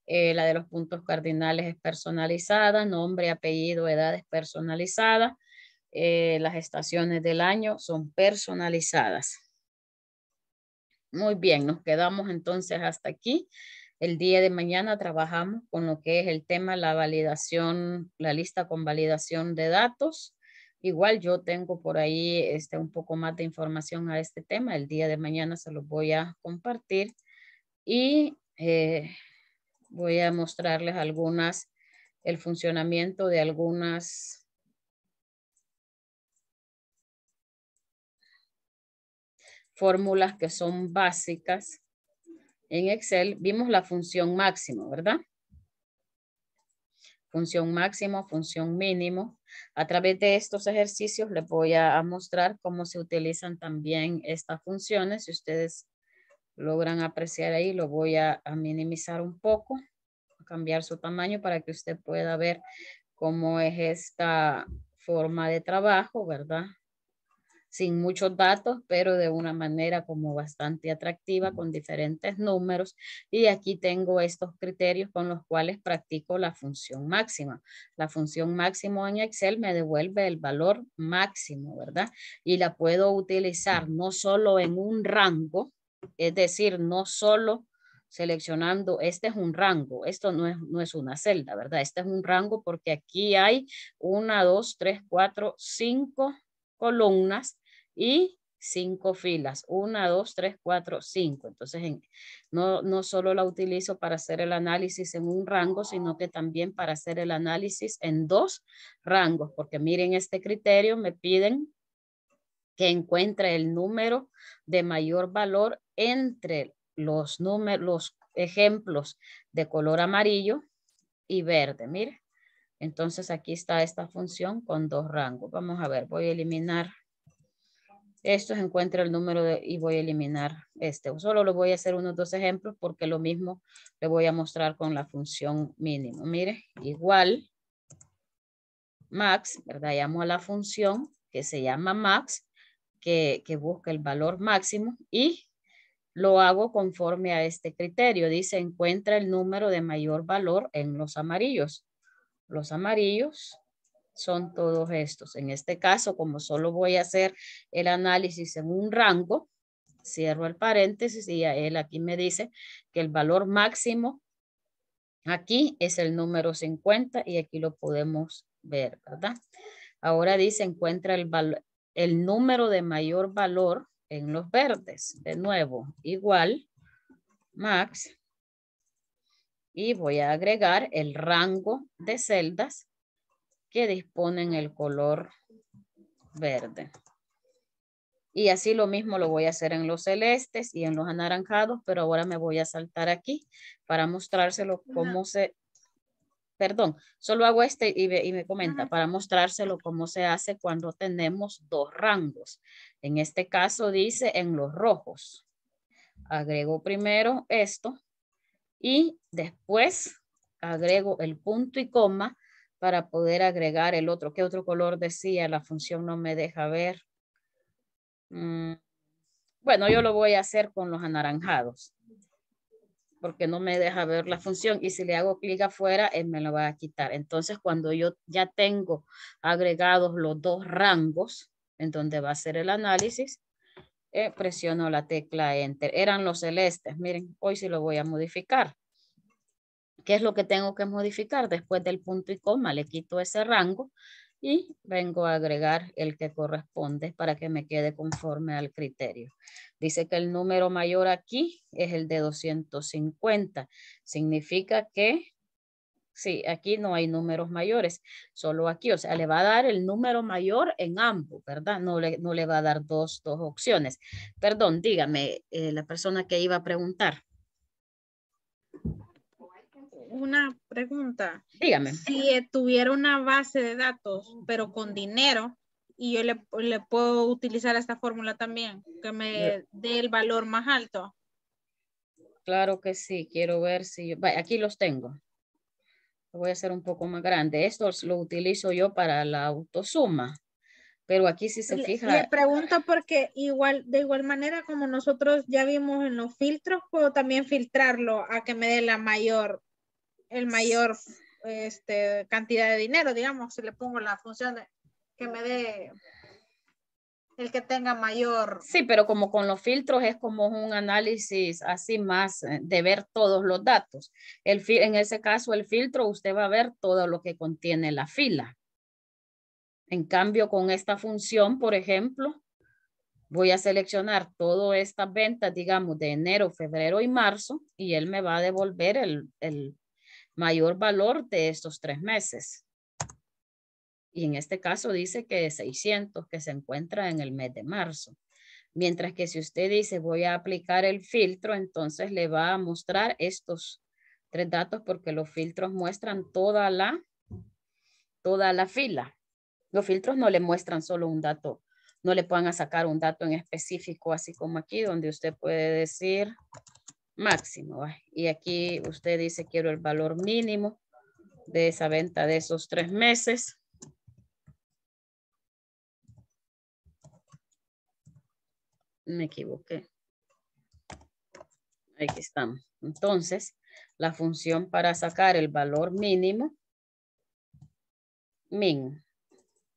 Eh, la de los puntos cardinales es personalizada, nombre, apellido, edad es personalizada. Eh, las estaciones del año son personalizadas. Muy bien, nos quedamos entonces hasta aquí. El día de mañana trabajamos con lo que es el tema, la validación, la lista con validación de datos Igual yo tengo por ahí este, un poco más de información a este tema. El día de mañana se los voy a compartir y eh, voy a mostrarles algunas, el funcionamiento de algunas fórmulas que son básicas en Excel. Vimos la función máximo, ¿verdad? Función máximo, función mínimo. A través de estos ejercicios les voy a mostrar cómo se utilizan también estas funciones. Si ustedes logran apreciar ahí, lo voy a, minimizar un poco, cambiar su tamaño para que usted pueda ver cómo es esta forma de trabajo, ¿verdad? sin muchos datos, pero de una manera como bastante atractiva con diferentes números. Y aquí tengo estos criterios con los cuales practico la función máxima. La función máximo en Excel me devuelve el valor máximo, ¿verdad? Y la puedo utilizar no solo en un rango, es decir, no solo seleccionando, este es un rango, esto no es, no es una celda, ¿verdad? Este es un rango porque aquí hay una, dos, tres, cuatro, cinco, columnas y cinco filas. Una, dos, tres, cuatro, cinco. Entonces, no, solo la utilizo para hacer el análisis en un rango, sino que también para hacer el análisis en dos rangos, porque miren este criterio, me piden que encuentre el número de mayor valor entre los, números, los ejemplos de color amarillo y verde. miren. Entonces aquí está esta función con dos rangos. Vamos a ver, voy a eliminar esto, encuentro el número y voy a eliminar este. Solo lo voy a hacer unos dos ejemplos porque lo mismo le voy a mostrar con la función mínimo. Mire, igual max, ¿verdad? Llamo a la función que se llama max, que, que busca el valor máximo y lo hago conforme a este criterio. Dice, encuentra el número de mayor valor en los amarillos. Los amarillos son todos estos. En este caso, como solo voy a hacer el análisis en un rango, cierro el paréntesis y a él aquí me dice que el valor máximo aquí es el número 50 y aquí lo podemos ver, ¿verdad? Ahora dice encuentra el, el número de mayor valor en los verdes. De nuevo, igual, max y voy a agregar el rango de celdas que disponen el color verde. Y así lo mismo lo voy a hacer en los celestes y en los anaranjados, pero ahora me voy a saltar aquí para mostrárselo cómo se... Perdón, solo hago este y me, comenta para mostrárselo cómo se hace cuando tenemos dos rangos. En este caso dice en los rojos. Agrego primero esto y después agrego el punto y coma para poder agregar el otro. ¿Qué otro color decía? La función no me deja ver. Mm, bueno, yo lo voy a hacer con los anaranjados porque no me deja ver la función y si le hago clic afuera, él me lo va a quitar. Entonces, cuando yo ya tengo agregados los dos rangos en donde va a ser el análisis, eh, presiono la tecla Enter. Eran los celestes. Miren, hoy sí lo voy a modificar. ¿Qué es lo que tengo que modificar? Después del punto y coma le quito ese rango y vengo a agregar el que corresponde para que me quede conforme al criterio. Dice que el número mayor aquí es el de 250. Significa que Sí, aquí no hay números mayores, solo aquí, o sea, le va a dar el número mayor en ambos, ¿verdad? No le, no le va a dar dos, opciones. Perdón, dígame, eh, la persona que iba a preguntar. Una pregunta. Dígame. Si tuviera una base de datos, pero con dinero, y yo le, puedo utilizar esta fórmula también, que me dé el valor más alto. Claro que sí, quiero ver si... Yo... aquí los tengo voy a hacer un poco más grande. Esto lo utilizo yo para la autosuma. Pero aquí si se fija. Le pregunto porque igual, de igual manera como nosotros ya vimos en los filtros, puedo también filtrarlo a que me dé la mayor, el mayor este, cantidad de dinero, digamos, si le pongo la función de, que me dé el que tenga mayor. Sí, pero como con los filtros es como un análisis así más eh, de ver todos los datos. El, en ese caso, el filtro, usted va a ver todo lo que contiene la fila. En cambio, con esta función, por ejemplo, voy a seleccionar todas estas ventas, digamos, de enero, febrero y marzo, y él me va a devolver el, el mayor valor de estos tres meses y en este caso dice que de 600 que se encuentra en el mes de marzo. Mientras que si usted dice voy a aplicar el filtro, entonces le va a mostrar estos tres datos porque los filtros muestran toda la, toda la fila. Los filtros no le muestran solo un dato, no le puedan sacar un dato en específico, así como aquí donde usted puede decir máximo. Y aquí usted dice quiero el valor mínimo de esa venta de esos tres meses me equivoqué. Aquí estamos. Entonces, la función para sacar el valor mínimo, min,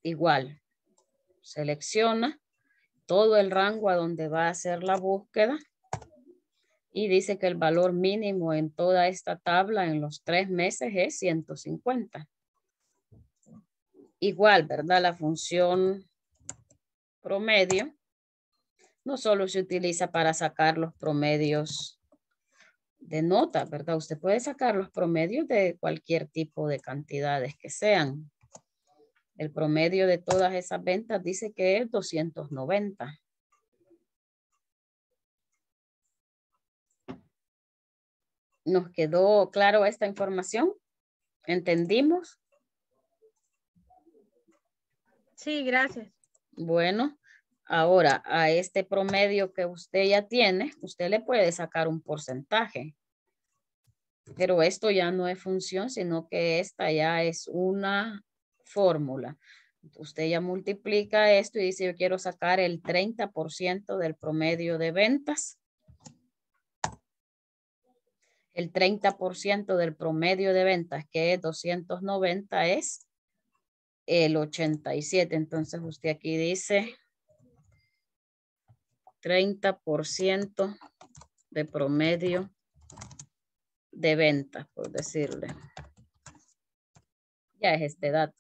igual, selecciona todo el rango a donde va a hacer la búsqueda y dice que el valor mínimo en toda esta tabla en los tres meses es 150. Igual, ¿verdad? La función promedio no solo se utiliza para sacar los promedios de nota, ¿verdad? Usted puede sacar los promedios de cualquier tipo de cantidades que sean. El promedio de todas esas ventas dice que es 290. ¿Nos quedó claro esta información? ¿Entendimos? Sí, gracias. Bueno, Ahora, a este promedio que usted ya tiene, usted le puede sacar un porcentaje. Pero esto ya no es función, sino que esta ya es una fórmula. Usted ya multiplica esto y dice, yo quiero sacar el 30% del promedio de ventas. El 30% del promedio de ventas, que es 290, es el 87. Entonces usted aquí dice 30% de promedio de venta, por decirle. Ya es este dato.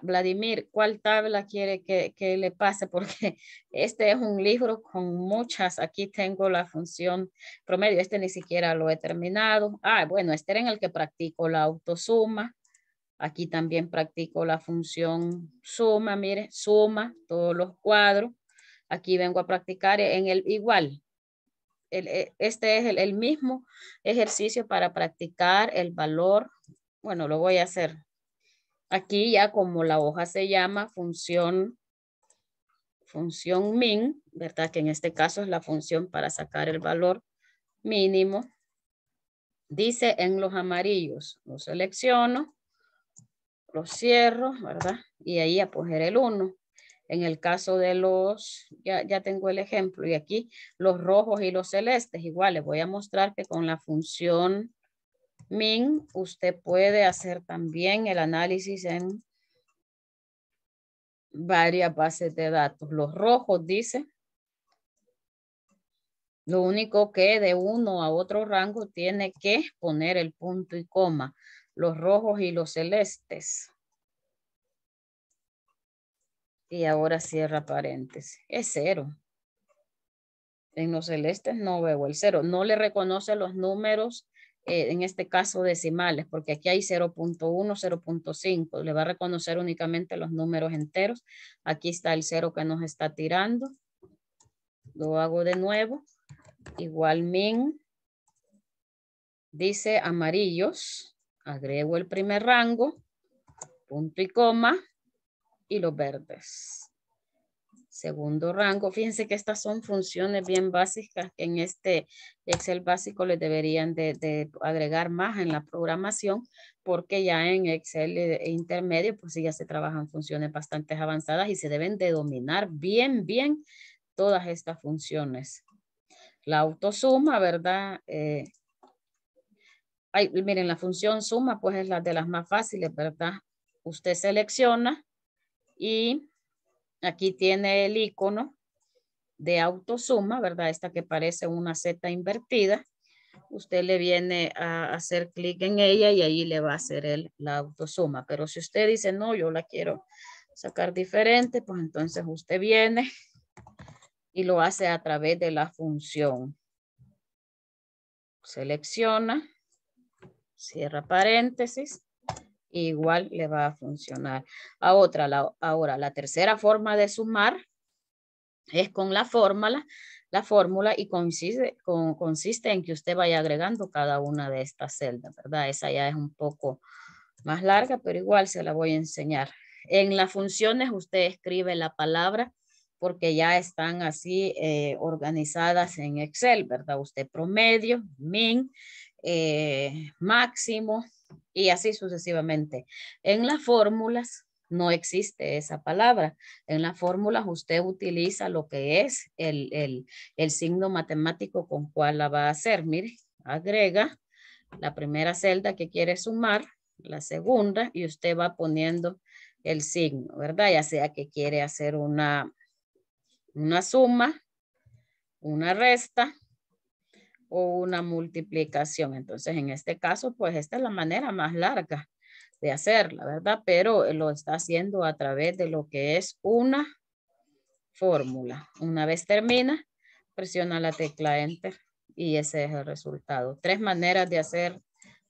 Vladimir, ¿cuál tabla quiere que, le pase? [laughs] Porque este es un libro con muchas. Aquí tengo la función promedio. Este ni siquiera lo he terminado. Ah, bueno, este era en el que practico la autosuma. Aquí también practico la función suma. Mire, suma todos los cuadros. Aquí vengo a practicar en el igual. E, este es el mismo ejercicio para practicar el valor. Bueno, lo voy a hacer Aquí ya como la hoja se llama función, función min, ¿verdad? Que en este caso es la función para sacar el valor mínimo. Dice en los amarillos, lo selecciono, lo cierro, ¿verdad? Y ahí a poner el 1. En el caso de los, ya, ya tengo el ejemplo, y aquí los rojos y los celestes, iguales. voy a mostrar que con la función min, usted puede hacer también el análisis en varias bases de datos. Los rojos, dice. Lo único que de uno a otro rango tiene que poner el punto y coma. Los rojos y los celestes. Y ahora cierra paréntesis. Es cero. En los celestes no veo el cero. No le reconoce los números eh, en este caso decimales, porque aquí hay 0.1, 0.5, le va a reconocer únicamente los números enteros. Aquí está el cero que nos está tirando. Lo hago de nuevo. Igual min, dice amarillos, agrego el primer rango, punto y coma, y los verdes segundo rango. Fíjense que estas son funciones bien básicas que en este Excel básico les deberían de, agregar más en la programación porque ya en Excel eh, intermedio pues ya se trabajan funciones bastante avanzadas y se deben de dominar bien, bien todas estas funciones. La autosuma, ¿verdad? Eh, miren, la función suma pues es la de las más fáciles, ¿verdad? Usted selecciona y Aquí tiene el icono de autosuma, ¿verdad? Esta que parece una Z invertida. Usted le viene a hacer clic en ella y ahí le va a hacer el, la autosuma. Pero si usted dice, no, yo la quiero sacar diferente, pues entonces usted viene y lo hace a través de la función. Selecciona, cierra paréntesis igual le va a funcionar. A otra, la, ahora, la tercera forma de sumar es con la fórmula, la fórmula y consiste, consiste en que usted vaya agregando cada una de estas celdas, ¿verdad? Esa ya es un poco más larga, pero igual se la voy a enseñar. En las funciones usted escribe la palabra porque ya están así eh, organizadas en Excel, ¿verdad? Usted promedio, min, eh, máximo, y así sucesivamente. En las fórmulas no existe esa palabra. En las fórmulas usted utiliza lo que es el, el, el signo matemático con cual la va a hacer. Mire, agrega la primera celda que quiere sumar, la segunda, y usted va poniendo el signo, ¿verdad? Ya sea que quiere hacer una, una suma, una resta, o una multiplicación. Entonces, en este caso, pues esta es la manera más larga de hacerla, ¿verdad? Pero eh, lo está haciendo a través de lo que es una fórmula. Una vez termina, presiona la tecla Enter y ese es el resultado. Tres maneras de hacer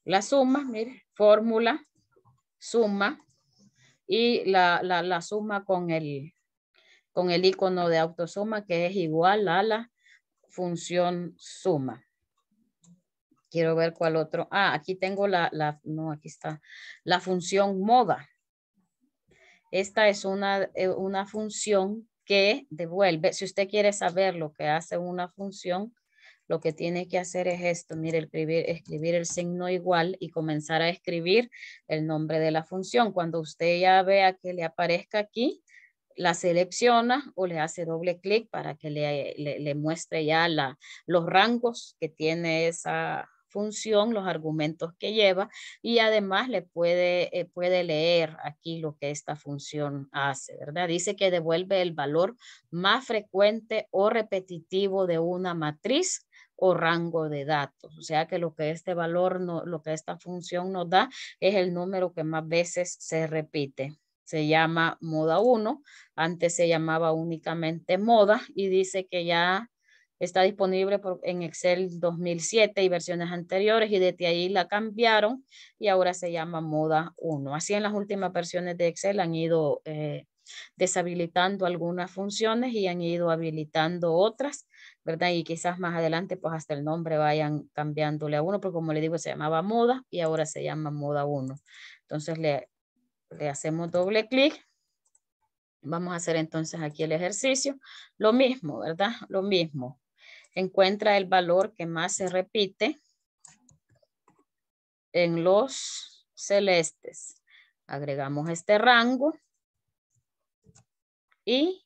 la suma, mire, fórmula, suma y la, la suma con el, con el icono de autosuma que es igual a la función suma. Quiero ver cuál otro. Ah, aquí tengo la, no, aquí está, la función moda. Esta es una, eh, una función que devuelve. Si usted quiere saber lo que hace una función, lo que tiene que hacer es esto, mire, escribir, escribir el signo igual y comenzar a escribir el nombre de la función. Cuando usted ya vea que le aparezca aquí, la selecciona o le hace doble clic para que le, le, muestre ya la, los rangos que tiene esa función, los argumentos que lleva y además le puede, eh, puede leer aquí lo que esta función hace, ¿verdad? Dice que devuelve el valor más frecuente o repetitivo de una matriz o rango de datos. O sea que lo que este valor, no, lo que esta función nos da es el número que más veces se repite. Se llama moda 1, antes se llamaba únicamente moda y dice que ya está disponible en Excel 2007 y versiones anteriores y desde ahí la cambiaron y ahora se llama Moda 1. Así en las últimas versiones de Excel han ido eh, deshabilitando algunas funciones y han ido habilitando otras, ¿verdad? Y quizás más adelante pues hasta el nombre vayan cambiándole a uno, porque como le digo se llamaba Moda y ahora se llama Moda 1. Entonces le hacemos doble clic Vamos a hacer entonces aquí el ejercicio. Lo mismo, ¿verdad? Lo mismo encuentra el valor que más se repite en los celestes. Agregamos este rango y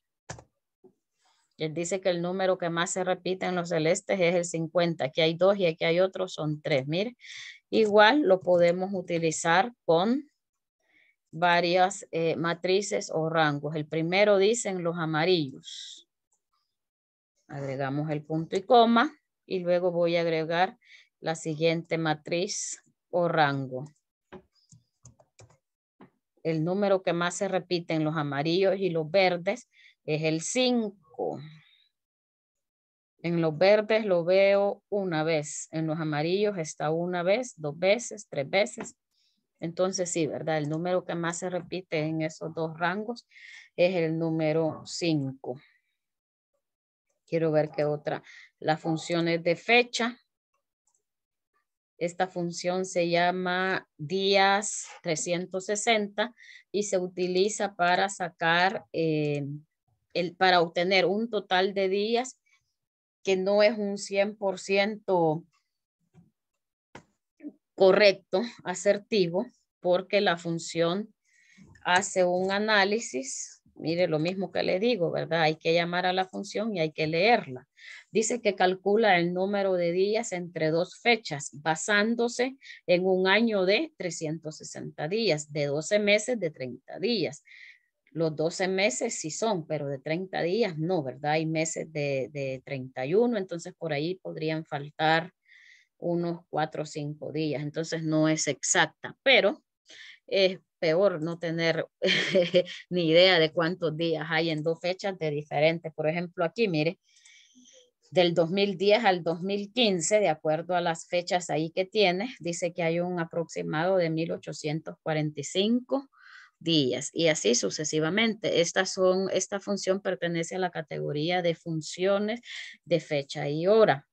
él dice que el número que más se repite en los celestes es el 50. Aquí hay dos y aquí hay otros, son tres. Mire, igual lo podemos utilizar con varias eh, matrices o rangos. El primero dicen los amarillos. Agregamos el punto y coma y luego voy a agregar la siguiente matriz o rango. El número que más se repite en los amarillos y los verdes es el 5. En los verdes lo veo una vez, en los amarillos está una vez, dos veces, tres veces. Entonces sí, ¿verdad? El número que más se repite en esos dos rangos es el número 5. Quiero ver qué otra. Las es de fecha. Esta función se llama días 360 y se utiliza para sacar, eh, el, para obtener un total de días que no es un 100% correcto, asertivo, porque la función hace un análisis mire lo mismo que le digo, ¿verdad? Hay que llamar a la función y hay que leerla. Dice que calcula el número de días entre dos fechas, basándose en un año de 360 días, de 12 meses de 30 días. Los 12 meses sí son, pero de 30 días no, ¿verdad? Hay meses de, 31, entonces por ahí podrían faltar unos 4 o 5 días, entonces no es exacta, pero es peor no tener [laughs] ni idea de cuántos días hay en dos fechas de diferentes. Por ejemplo, aquí, mire, del 2010 al 2015, de acuerdo a las fechas ahí que tiene, dice que hay un aproximado de 1845 días y así sucesivamente. Esta, son, esta función pertenece a la categoría de funciones de fecha y hora.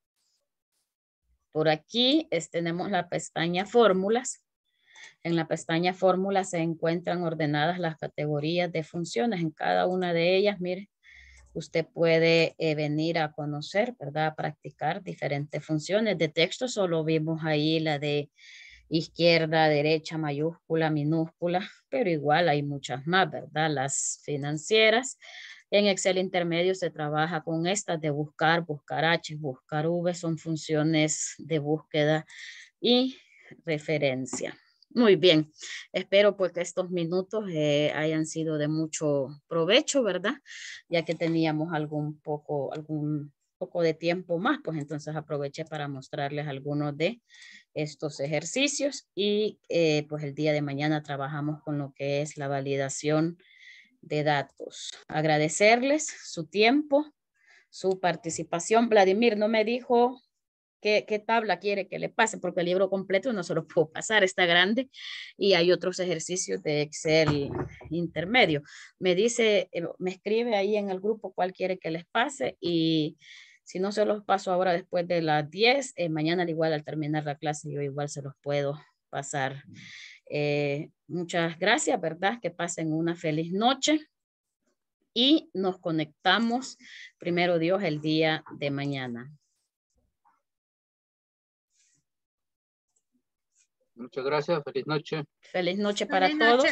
Por aquí tenemos la pestaña fórmulas en la pestaña fórmula se encuentran ordenadas las categorías de funciones. En cada una de ellas, mire, usted puede eh, venir a conocer, ¿verdad? A practicar diferentes funciones de texto. Solo vimos ahí la de izquierda, derecha, mayúscula, minúscula, pero igual hay muchas más, ¿verdad? Las financieras. En Excel intermedio se trabaja con estas de buscar, buscar H, buscar V, son funciones de búsqueda y referencia. Muy bien, espero pues que estos minutos eh, hayan sido de mucho provecho, ¿verdad? Ya que teníamos algún poco, algún poco de tiempo más, pues entonces aproveché para mostrarles algunos de estos ejercicios y eh, pues el día de mañana trabajamos con lo que es la validación de datos. Agradecerles su tiempo, su participación. Vladimir no me dijo ¿Qué, tabla quiere que le pase, porque el libro completo no se lo [laughs] puedo pasar, está grande y hay otros ejercicios de Excel intermedio. Me dice, eh, me escribe ahí en el grupo cuál quiere que les pase y si no se los paso ahora después de las 10, eh, mañana al igual al terminar la clase yo igual se los puedo pasar. Eh, muchas gracias, ¿verdad? Que pasen una feliz noche y nos conectamos, primero Dios, el día de mañana. Muchas gracias. Feliz noche. Feliz noche para todos.